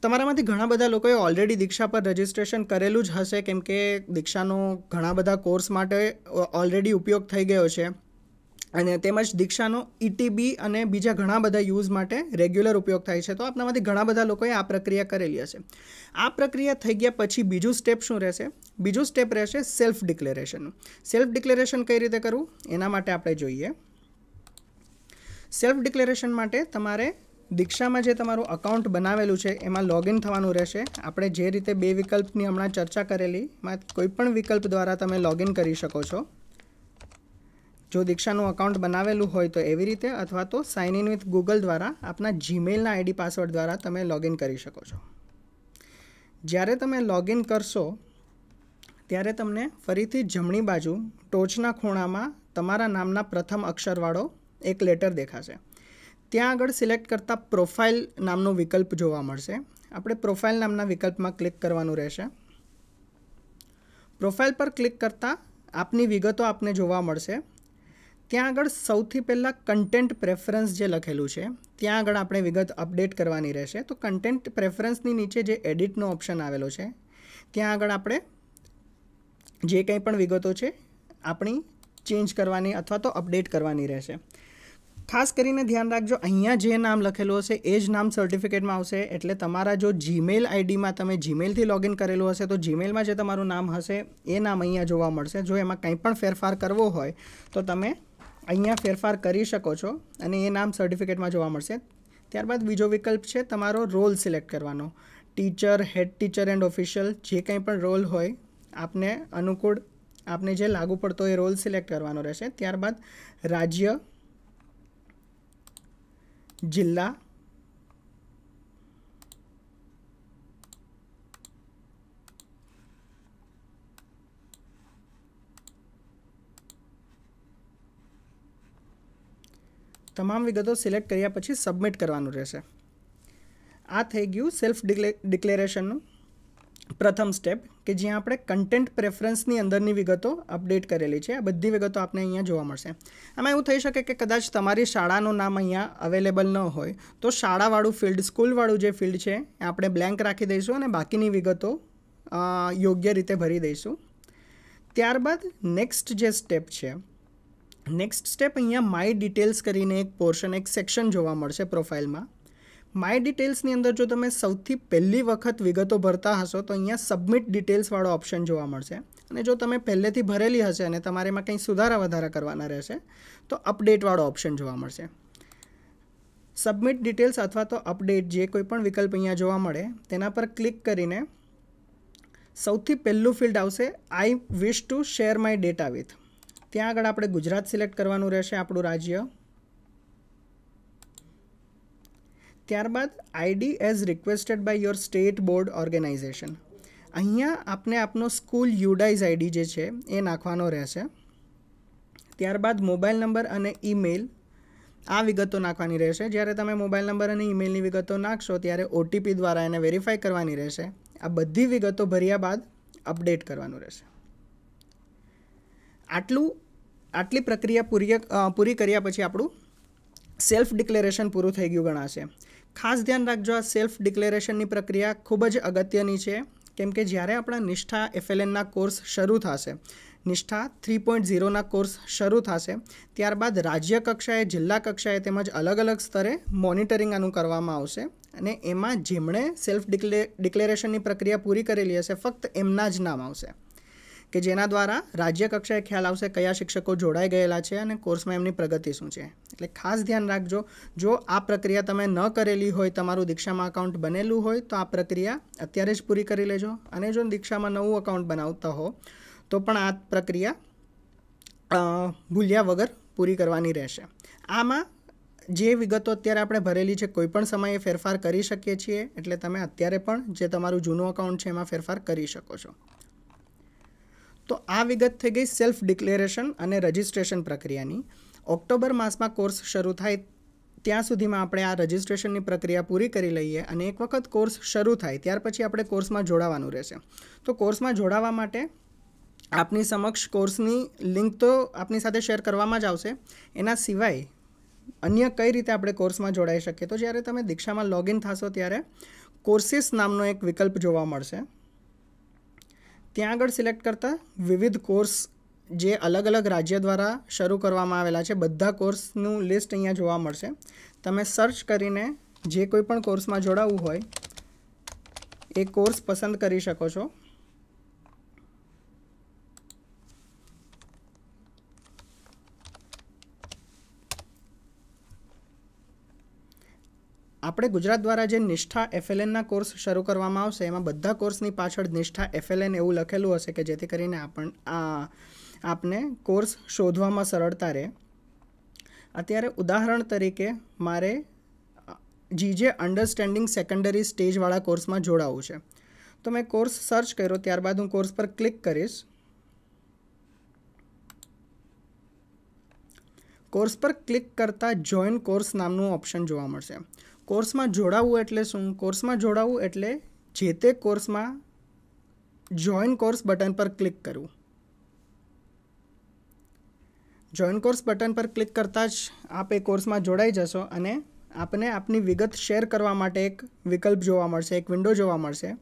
તમારામાંથી ઘણા બધા લોકોએ ઓલરેડી દીક્ષા પર રજિસ્ટ્રેશન કરેલું જ હશે કેમ કે દીક્ષાનો ઘણા બધા કોર્સ માટે ઓલરેડી ઉપયોગ થઈ ગયો છે અને તેમજ દીક્ષાનો ઇટીબી e અને બીજા ઘણા બધા યુઝ માટે રેગ્યુલર ઉપયોગ થાય છે તો આપણામાંથી ઘણા બધા લોકોએ આ પ્રક્રિયા કરેલી હશે આ પ્રક્રિયા થઈ ગયા પછી બીજું સ્ટેપ શું રહેશે બીજું સ્ટેપ રહેશે સેલ્ફ ડિક્લેરેશનનું સેલ્ફ ડિક્લેરેશન કઈ રીતે કરવું એના માટે આપણે જોઈએ સેલ્ફ ડિક્લેરેશન માટે તમારે દીક્ષામાં જે તમારું અકાઉન્ટ બનાવેલું છે એમાં લોગિન થવાનું રહેશે આપણે જે રીતે બે વિકલ્પની હમણાં ચર્ચા કરેલી એમાં કોઈપણ વિકલ્પ દ્વારા તમે લોગિન કરી શકો છો જો દીક્ષાનું અકાઉન્ટ બનાવેલું હોય તો એવી રીતે અથવા તો સાઇન ઇન વિથ ગૂગલ દ્વારા આપના જીમેલના આઈડી પાસવર્ડ દ્વારા તમે લોગિન કરી શકો છો જ્યારે તમે લોગિન કરશો ત્યારે તમને ફરીથી જમણી બાજુ ટોચના ખૂણામાં તમારા નામના પ્રથમ અક્ષરવાળો એક લેટર દેખાશે ત્યાં આગળ સિલેક્ટ કરતાં પ્રોફાઇલ નામનો વિકલ્પ જોવા મળશે આપણે પ્રોફાઇલ નામના વિકલ્પમાં ક્લિક કરવાનું રહેશે પ્રોફાઇલ પર ક્લિક કરતાં આપની વિગતો આપને જોવા મળશે ત્યાં આગળ સૌથી પહેલાં કન્ટેન્ટ પ્રેફરન્સ જે લખેલું છે ત્યાં આગળ આપણે વિગત અપડેટ કરવાની રહેશે તો કન્ટેન્ટ પ્રેફરન્સની નીચે જે એડિટનો ઓપ્શન આવેલો છે ત્યાં આગળ આપણે જે કંઈ પણ વિગતો છે આપણી ચેન્જ કરવાની અથવા તો અપડેટ કરવાની રહેશે ખાસ કરીને ધ્યાન રાખજો અહીંયા જે નામ લખેલું હશે એ જ નામ સર્ટિફિકેટમાં આવશે એટલે તમારા જો જીમેલ આઈડીમાં તમે જીમેલથી લોગિન કરેલું હશે તો જીમેલમાં જે તમારું નામ હશે એ નામ અહીંયા જોવા મળશે જો એમાં કંઈ પણ ફેરફાર કરવો હોય તો તમે અહીંયા ફેરફાર કરી શકો છો અને એ નામ સર્ટિફિકેટમાં જોવા મળશે ત્યારબાદ બીજો વિકલ્પ છે તમારો રોલ સિલેક્ટ કરવાનો teacher head teacher and official જે કંઈ પણ રોલ હોય આપને અનુકૂળ આપને જે લાગુ પડતો એ રોલ સિલેક્ટ કરવાનો રહેશે ત્યારબાદ રાજ્ય જિલ્લા તમામ વિગતો સિલેક્ટ કર્યા પછી સબમિટ કરવાનું રહેશે આ થઈ ગયું સેલ્ફ ડિક્લેરેશનનું પ્રથમ સ્ટેપ કે જ્યાં આપણે કન્ટેન્ટ પ્રેફરન્સની અંદરની વિગતો અપડેટ કરેલી છે આ બધી વિગતો આપણે અહીંયા જોવા મળશે આમાં એવું થઈ શકે કે કદાચ તમારી શાળાનું નામ અહીંયા અવેલેબલ ન હોય તો શાળાવાળું ફિલ્ડ સ્કૂલવાળું જે ફિલ્ડ છે એ આપણે બ્લેન્ક રાખી દઈશું અને બાકીની વિગતો યોગ્ય રીતે ભરી દઈશું ત્યારબાદ નેક્સ્ટ જે સ્ટેપ છે નેક્સ્ટ સ્ટેપ અહીંયા માય ડિટેલ્સ કરીને એક પોર્શન એક સેક્શન જોવા મળશે પ્રોફાઇલમાં માય ડિટેલ્સની અંદર જો તમે સૌથી પહેલી વખત વિગતો ભરતા હશો તો અહીંયા સબમિટ ડિટેલ્સવાળો ઓપ્શન જોવા મળશે અને જો તમે પહેલેથી ભરેલી હશે અને તમારે એમાં કંઈ સુધારા વધારા કરવાના રહેશે તો અપડેટવાળો ઓપ્શન જોવા મળશે સબમિટ ડિટેલ્સ અથવા તો અપડેટ જે કોઈ પણ વિકલ્પ અહીંયા જોવા મળે તેના પર ક્લિક કરીને સૌથી પહેલું ફિલ્ડ આવશે I wish to share my data with ત્યાં આગળ આપણે ગુજરાત સિલેક્ટ કરવાનું રહેશે આપણું રાજ્ય ત્યારબાદ ID as requested by your state board organisation અહીંયા આપને આપનો સ્કૂલ યુડાઇઝ આઈડી જે છે એ નાખવાનો રહેશે ત્યારબાદ મોબાઈલ નંબર અને ઈમેલ આ વિગતો નાખવાની રહેશે જ્યારે તમે મોબાઈલ નંબર અને ઈમેલની વિગતો નાખશો ત્યારે ઓટીપી દ્વારા એને વેરીફાઈ કરવાની રહેશે આ બધી વિગતો ભર્યા બાદ અપડેટ કરવાનું રહેશે આટલું આટલી પ્રક્રિયા પૂરી પૂરી કર્યા પછી આપણું સેલ્ફ ડિક્લેરેશન પૂરું થઈ ગયું ગણાશે ખાસ ધ્યાન રાખજો આ સેલ્ફ ડિક્લેરેશનની પ્રક્રિયા ખૂબ જ અગત્યની છે કેમ કે જ્યારે આપણા નિષ્ઠા એફએલએનના કોર્સ શરૂ થશે નિષ્ઠા થ્રી પોઈન્ટ ઝીરોના કોર્સ શરૂ થશે ત્યારબાદ રાજ્ય કક્ષાએ જિલ્લા કક્ષાએ તેમજ અલગ અલગ સ્તરે મોનિટરિંગ આનું કરવામાં આવશે અને એમાં જેમણે સેલ્ફ ડિક્લે ડિક્લેરેશનની પ્રક્રિયા પૂરી કરેલી હશે ફક્ત એમના જ નામ આવશે કે જેના દ્વારા રાજ્ય કક્ષાએ ખ્યાલ આવશે કયા શિક્ષકો જોડાઈ ગયેલા છે અને કોર્સમાં એમની પ્રગતિ શું છે એટલે ખાસ ધ્યાન રાખજો જો આ પ્રક્રિયા તમે ન કરેલી હોય તમારું દીક્ષામાં અકાઉન્ટ બનેલું હોય તો આ પ્રક્રિયા અત્યારે જ પૂરી કરી લેજો અને જો દીક્ષામાં નવું અકાઉન્ટ બનાવતા હો તો પણ આ પ્રક્રિયા ભૂલ્યા વગર પૂરી કરવાની રહેશે આમાં જે વિગતો અત્યારે આપણે ભરેલી છે કોઈ પણ સમયે ફેરફાર કરી શકીએ છીએ એટલે તમે અત્યારે પણ જે તમારું જૂનું અકાઉન્ટ છે એમાં ફેરફાર કરી શકો છો તો આ વિગત થઈ ગઈ સેલ્ફ ડિક્લેરેશન અને રજિસ્ટ્રેશન પ્રક્રિયાની ઓક્ટોબર માસમાં કોર્સ શરૂ થાય ત્યાં સુધીમાં આપણે આ રજિસ્ટ્રેશનની પ્રક્રિયા પૂરી કરી લઈએ અને એક વખત કોર્સ શરૂ થાય ત્યાર પછી આપણે કોર્સમાં જોડાવાનું રહેશે તો કોર્સમાં જોડાવા માટે આપની સમક્ષ કોર્સની લિંક તો આપની સાથે શેર કરવામાં જ આવશે એના સિવાય અન્ય કઈ રીતે આપણે કોર્સમાં જોડાઈ શકીએ તો જ્યારે તમે દીક્ષામાં લોગિન થશો ત્યારે કોર્સિસ નામનો એક વિકલ્પ જોવા મળશે ત્યાં આગળ સિલેક્ટ કરતાં વિવિધ કોર્સ જે અલગ અલગ રાજ્ય દ્વારા શરૂ કરવામાં આવેલા છે બધા કોર્સનું લિસ્ટ અહીંયા જોવા મળશે તમે સર્ચ કરીને જે કોઈ પણ કોર્સમાં જોડાવવું હોય એ કોર્સ પસંદ કરી શકો છો આપણે ગુજરાત દ્વારા જે નિષ્ઠા એફએલએનના કોર્સ શરૂ કરવામાં આવશે એમાં બધા કોર્સની પાછળ નિષ્ઠા એફએલએન એવું લખેલું હશે કે જેથી કરીને આપણ આપને કોર્સ શોધવામાં સરળતા રહે અત્યારે ઉદાહરણ તરીકે મારે જીજે અન્ડરસ્ટેન્ડિંગ સેકન્ડરી સ્ટેજવાળા કોર્સમાં જોડાવું છે તો મેં કોર્સ સર્ચ કર્યો ત્યારબાદ હું કોર્સ પર ક્લિક કરીશ કોર્સ પર ક્લિક કરતાં જોઈન કોર્સ નામનું ઓપ્શન જોવા મળશે કોર્સમાં જોડાવવું એટલે શું કોર્સમાં જોડાવવું એટલે જે તે કોર્સમાં જોઈન કોર્સ બટન પર ક્લિક કરવું જોઈન કોર્સ બટન પર ક્લિક કરતાં જ આપ એ કોર્સમાં જોડાઈ જશો અને આપને આપની વિગત શેર કરવા માટે એક વિકલ્પ જોવા મળશે એક વિન્ડો જોવા મળશે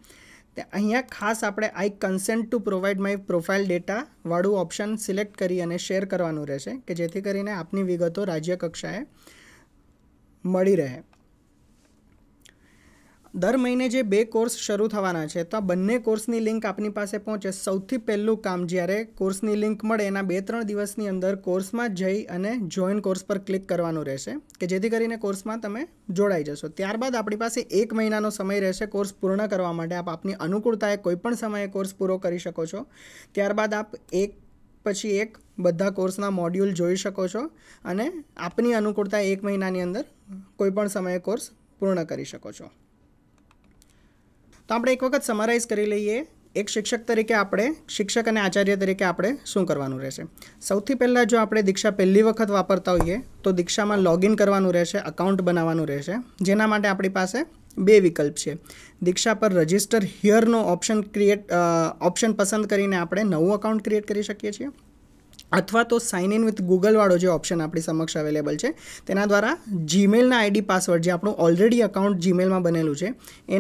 તે અહીંયા ખાસ આપણે I consent to provide my profile data વાળું ઓપ્શન સિલેક્ટ કરી અને શેર કરવાનું રહેશે કે જેથી કરીને આપની વિગતો રાજ્ય કક્ષાએ મળી રહે દર મહિને જે બે કોર્સ શરૂ થવાના છે તો આ બંને કોર્સની લિંક આપની પાસે પહોંચે સૌથી પહેલું કામ જ્યારે કોર્સની લિંક મળે એના બે ત્રણ દિવસની અંદર કોર્સમાં જઈ અને જોઈન કોર્સ પર ક્લિક કરવાનું રહેશે કે જેથી કરીને કોર્સમાં તમે જોડાઈ જશો ત્યારબાદ આપણી પાસે એક મહિનાનો સમય રહેશે કોર્સ પૂર્ણ કરવા માટે આપ આપની અનુકૂળતાએ કોઈપણ સમયે કોર્સ પૂરો કરી શકો છો ત્યારબાદ આપ એક પછી એક બધા કોર્સના મોડ્યુલ જોઈ શકો છો અને આપની અનુકૂળતા એક મહિનાની અંદર કોઈપણ સમયે કોર્સ પૂર્ણ કરી શકો છો તો આપણે એક વખત સમરાઇઝ કરી લઈએ એક શિક્ષક તરીકે આપણે શિક્ષક અને આચાર્ય તરીકે આપણે શું કરવાનું રહેશે સૌથી પહેલાં જો આપણે દીક્ષા પહેલી વખત વાપરતા હોઈએ તો દીક્ષામાં લોગિન કરવાનું રહેશે અકાઉન્ટ બનાવવાનું રહેશે જેના માટે આપણી પાસે બે વિકલ્પ છે દીક્ષા પર રજિસ્ટર હિયરનો ઓપ્શન ક્રિએટ ઓપ્શન પસંદ કરીને આપણે નવું અકાઉન્ટ ક્રિએટ કરી શકીએ છીએ અથવા તો સાઇન ઇન વિથ ગૂગલવાળો જે ઓપ્શન આપણી સમક્ષ અવેલેબલ છે તેના દ્વારા જીમેલના આઈડી પાસવર્ડ જે આપણું ઓલરેડી અકાઉન્ટ જીમેલમાં બનેલું છે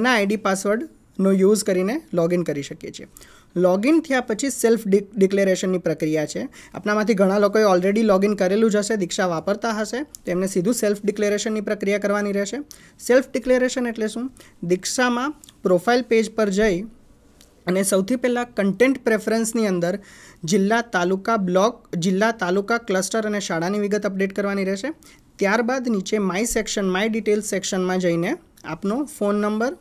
એના આઈડી પાસવર્ડ નો યુઝ કરીને લોગિન કરી શકીએ છીએ લોગિન થયા પછી સેલ્ફ ડિક્લેરેશનની પ્રક્રિયા છે આપણામાંથી ઘણા લોકોએ ઓલરેડી લોગિન કરેલું જ હશે દીક્ષા વાપરતા હશે તો એમને સીધું સેલ્ફ ડિક્લેરેશનની પ્રક્રિયા કરવાની રહેશે સેલ્ફ ડિક્લેરેશન એટલે શું દીક્ષામાં પ્રોફાઇલ પેજ પર જઈ અને સૌથી પહેલાં કન્ટેન્ટ પ્રેફરન્સની અંદર જિલ્લા તાલુકા બ્લોક જિલ્લા તાલુકા ક્લસ્ટર અને શાળાની વિગત અપડેટ કરવાની રહેશે ત્યારબાદ નીચે માય સેક્શન માય ડિટેલ્સ સેક્શનમાં જઈને આપનો ફોન નંબર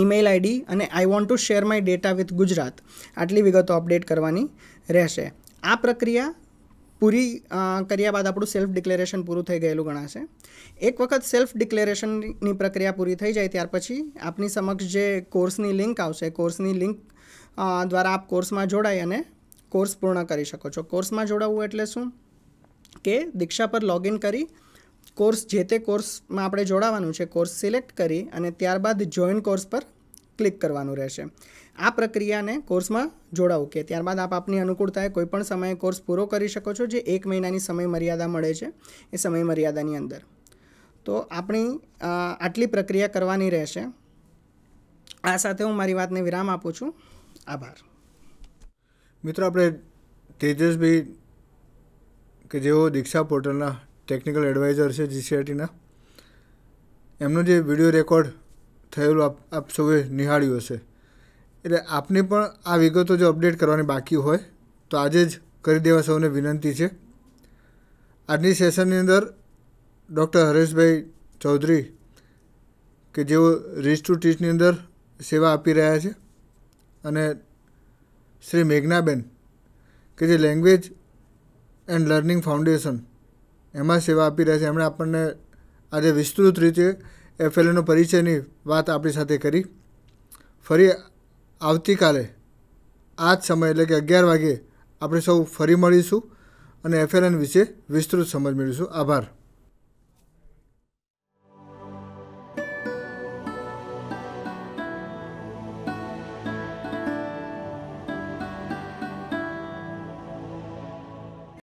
ઈમેલ આઈડી અને I want to share my data with Gujarat આટલી વિગતો અપડેટ કરવાની રહેશે આ પ્રક્રિયા પૂરી કર્યા બાદ આપણું સેલ્ફ ડિક્લેરેશન પૂરું થઈ ગયેલું ગણાશે એક વખત સેલ્ફ ડિક્લેરેશનની પ્રક્રિયા પૂરી થઈ જાય ત્યાર પછી આપની સમક્ષ જે કોર્સની લિંક આવશે કોર્સની લિંક દ્વારા આપ કોર્સમાં જોડાઈ અને કોર્સ પૂર્ણ કરી શકો છો કોર્સમાં જોડાવવું એટલે શું કે દીક્ષા પર લોગિન કરી કોર્સ જે તે કોર્સમાં આપણે જોડાવાનું છે કોર્સ સિલેક્ટ કરી અને ત્યારબાદ જોઈન કોર્સ પર ક્લિક કરવાનું રહેશે આ પ્રક્રિયાને કોર્સમાં જોડાવું કે ત્યારબાદ આપ આપની અનુકૂળતાએ કોઈપણ સમયે કોર્સ પૂરો કરી શકો છો જે એક મહિનાની સમયમર્યાદા મળે છે એ સમયમર્યાદાની અંદર તો આપણી આટલી પ્રક્રિયા કરવાની રહેશે આ સાથે હું મારી વાતને વિરામ આપું છું આભાર મિત્રો આપણે તેજસભાઈ કે જેઓ દીક્ષા પોર્ટલના ટેકનિકલ એડવાઇઝર છે જીસીઆરટીના એમનો જે વિડીયો રેકોર્ડ થયેલું આપ આપ સૌએ નિહાળ્યું હશે એટલે આપને પણ આ વિગતો જો અપડેટ કરવાની બાકી હોય તો આજે જ કરી દેવા સૌને વિનંતી છે આજની સેશનની અંદર ડૉક્ટર હરેશભાઈ ચૌધરી કે જેઓ રીચ ટુ ટીચની અંદર સેવા આપી રહ્યા છે અને શ્રી મેઘનાબેન કે જે લેંગ્વેજ એન્ડ લર્નિંગ ફાઉન્ડેશન એમાં સેવા આપી રહ્યા છે એમણે આપણને આજે વિસ્તૃત રીતે એફએલએનો પરિચયની વાત આપણી સાથે કરી ફરી આવતીકાલે આ જ સમય એટલે કે અગિયાર વાગે આપણે સૌ ફરી મળીશું અને એફએલએન વિશે વિસ્તૃત સમજ મેળવીશું આભાર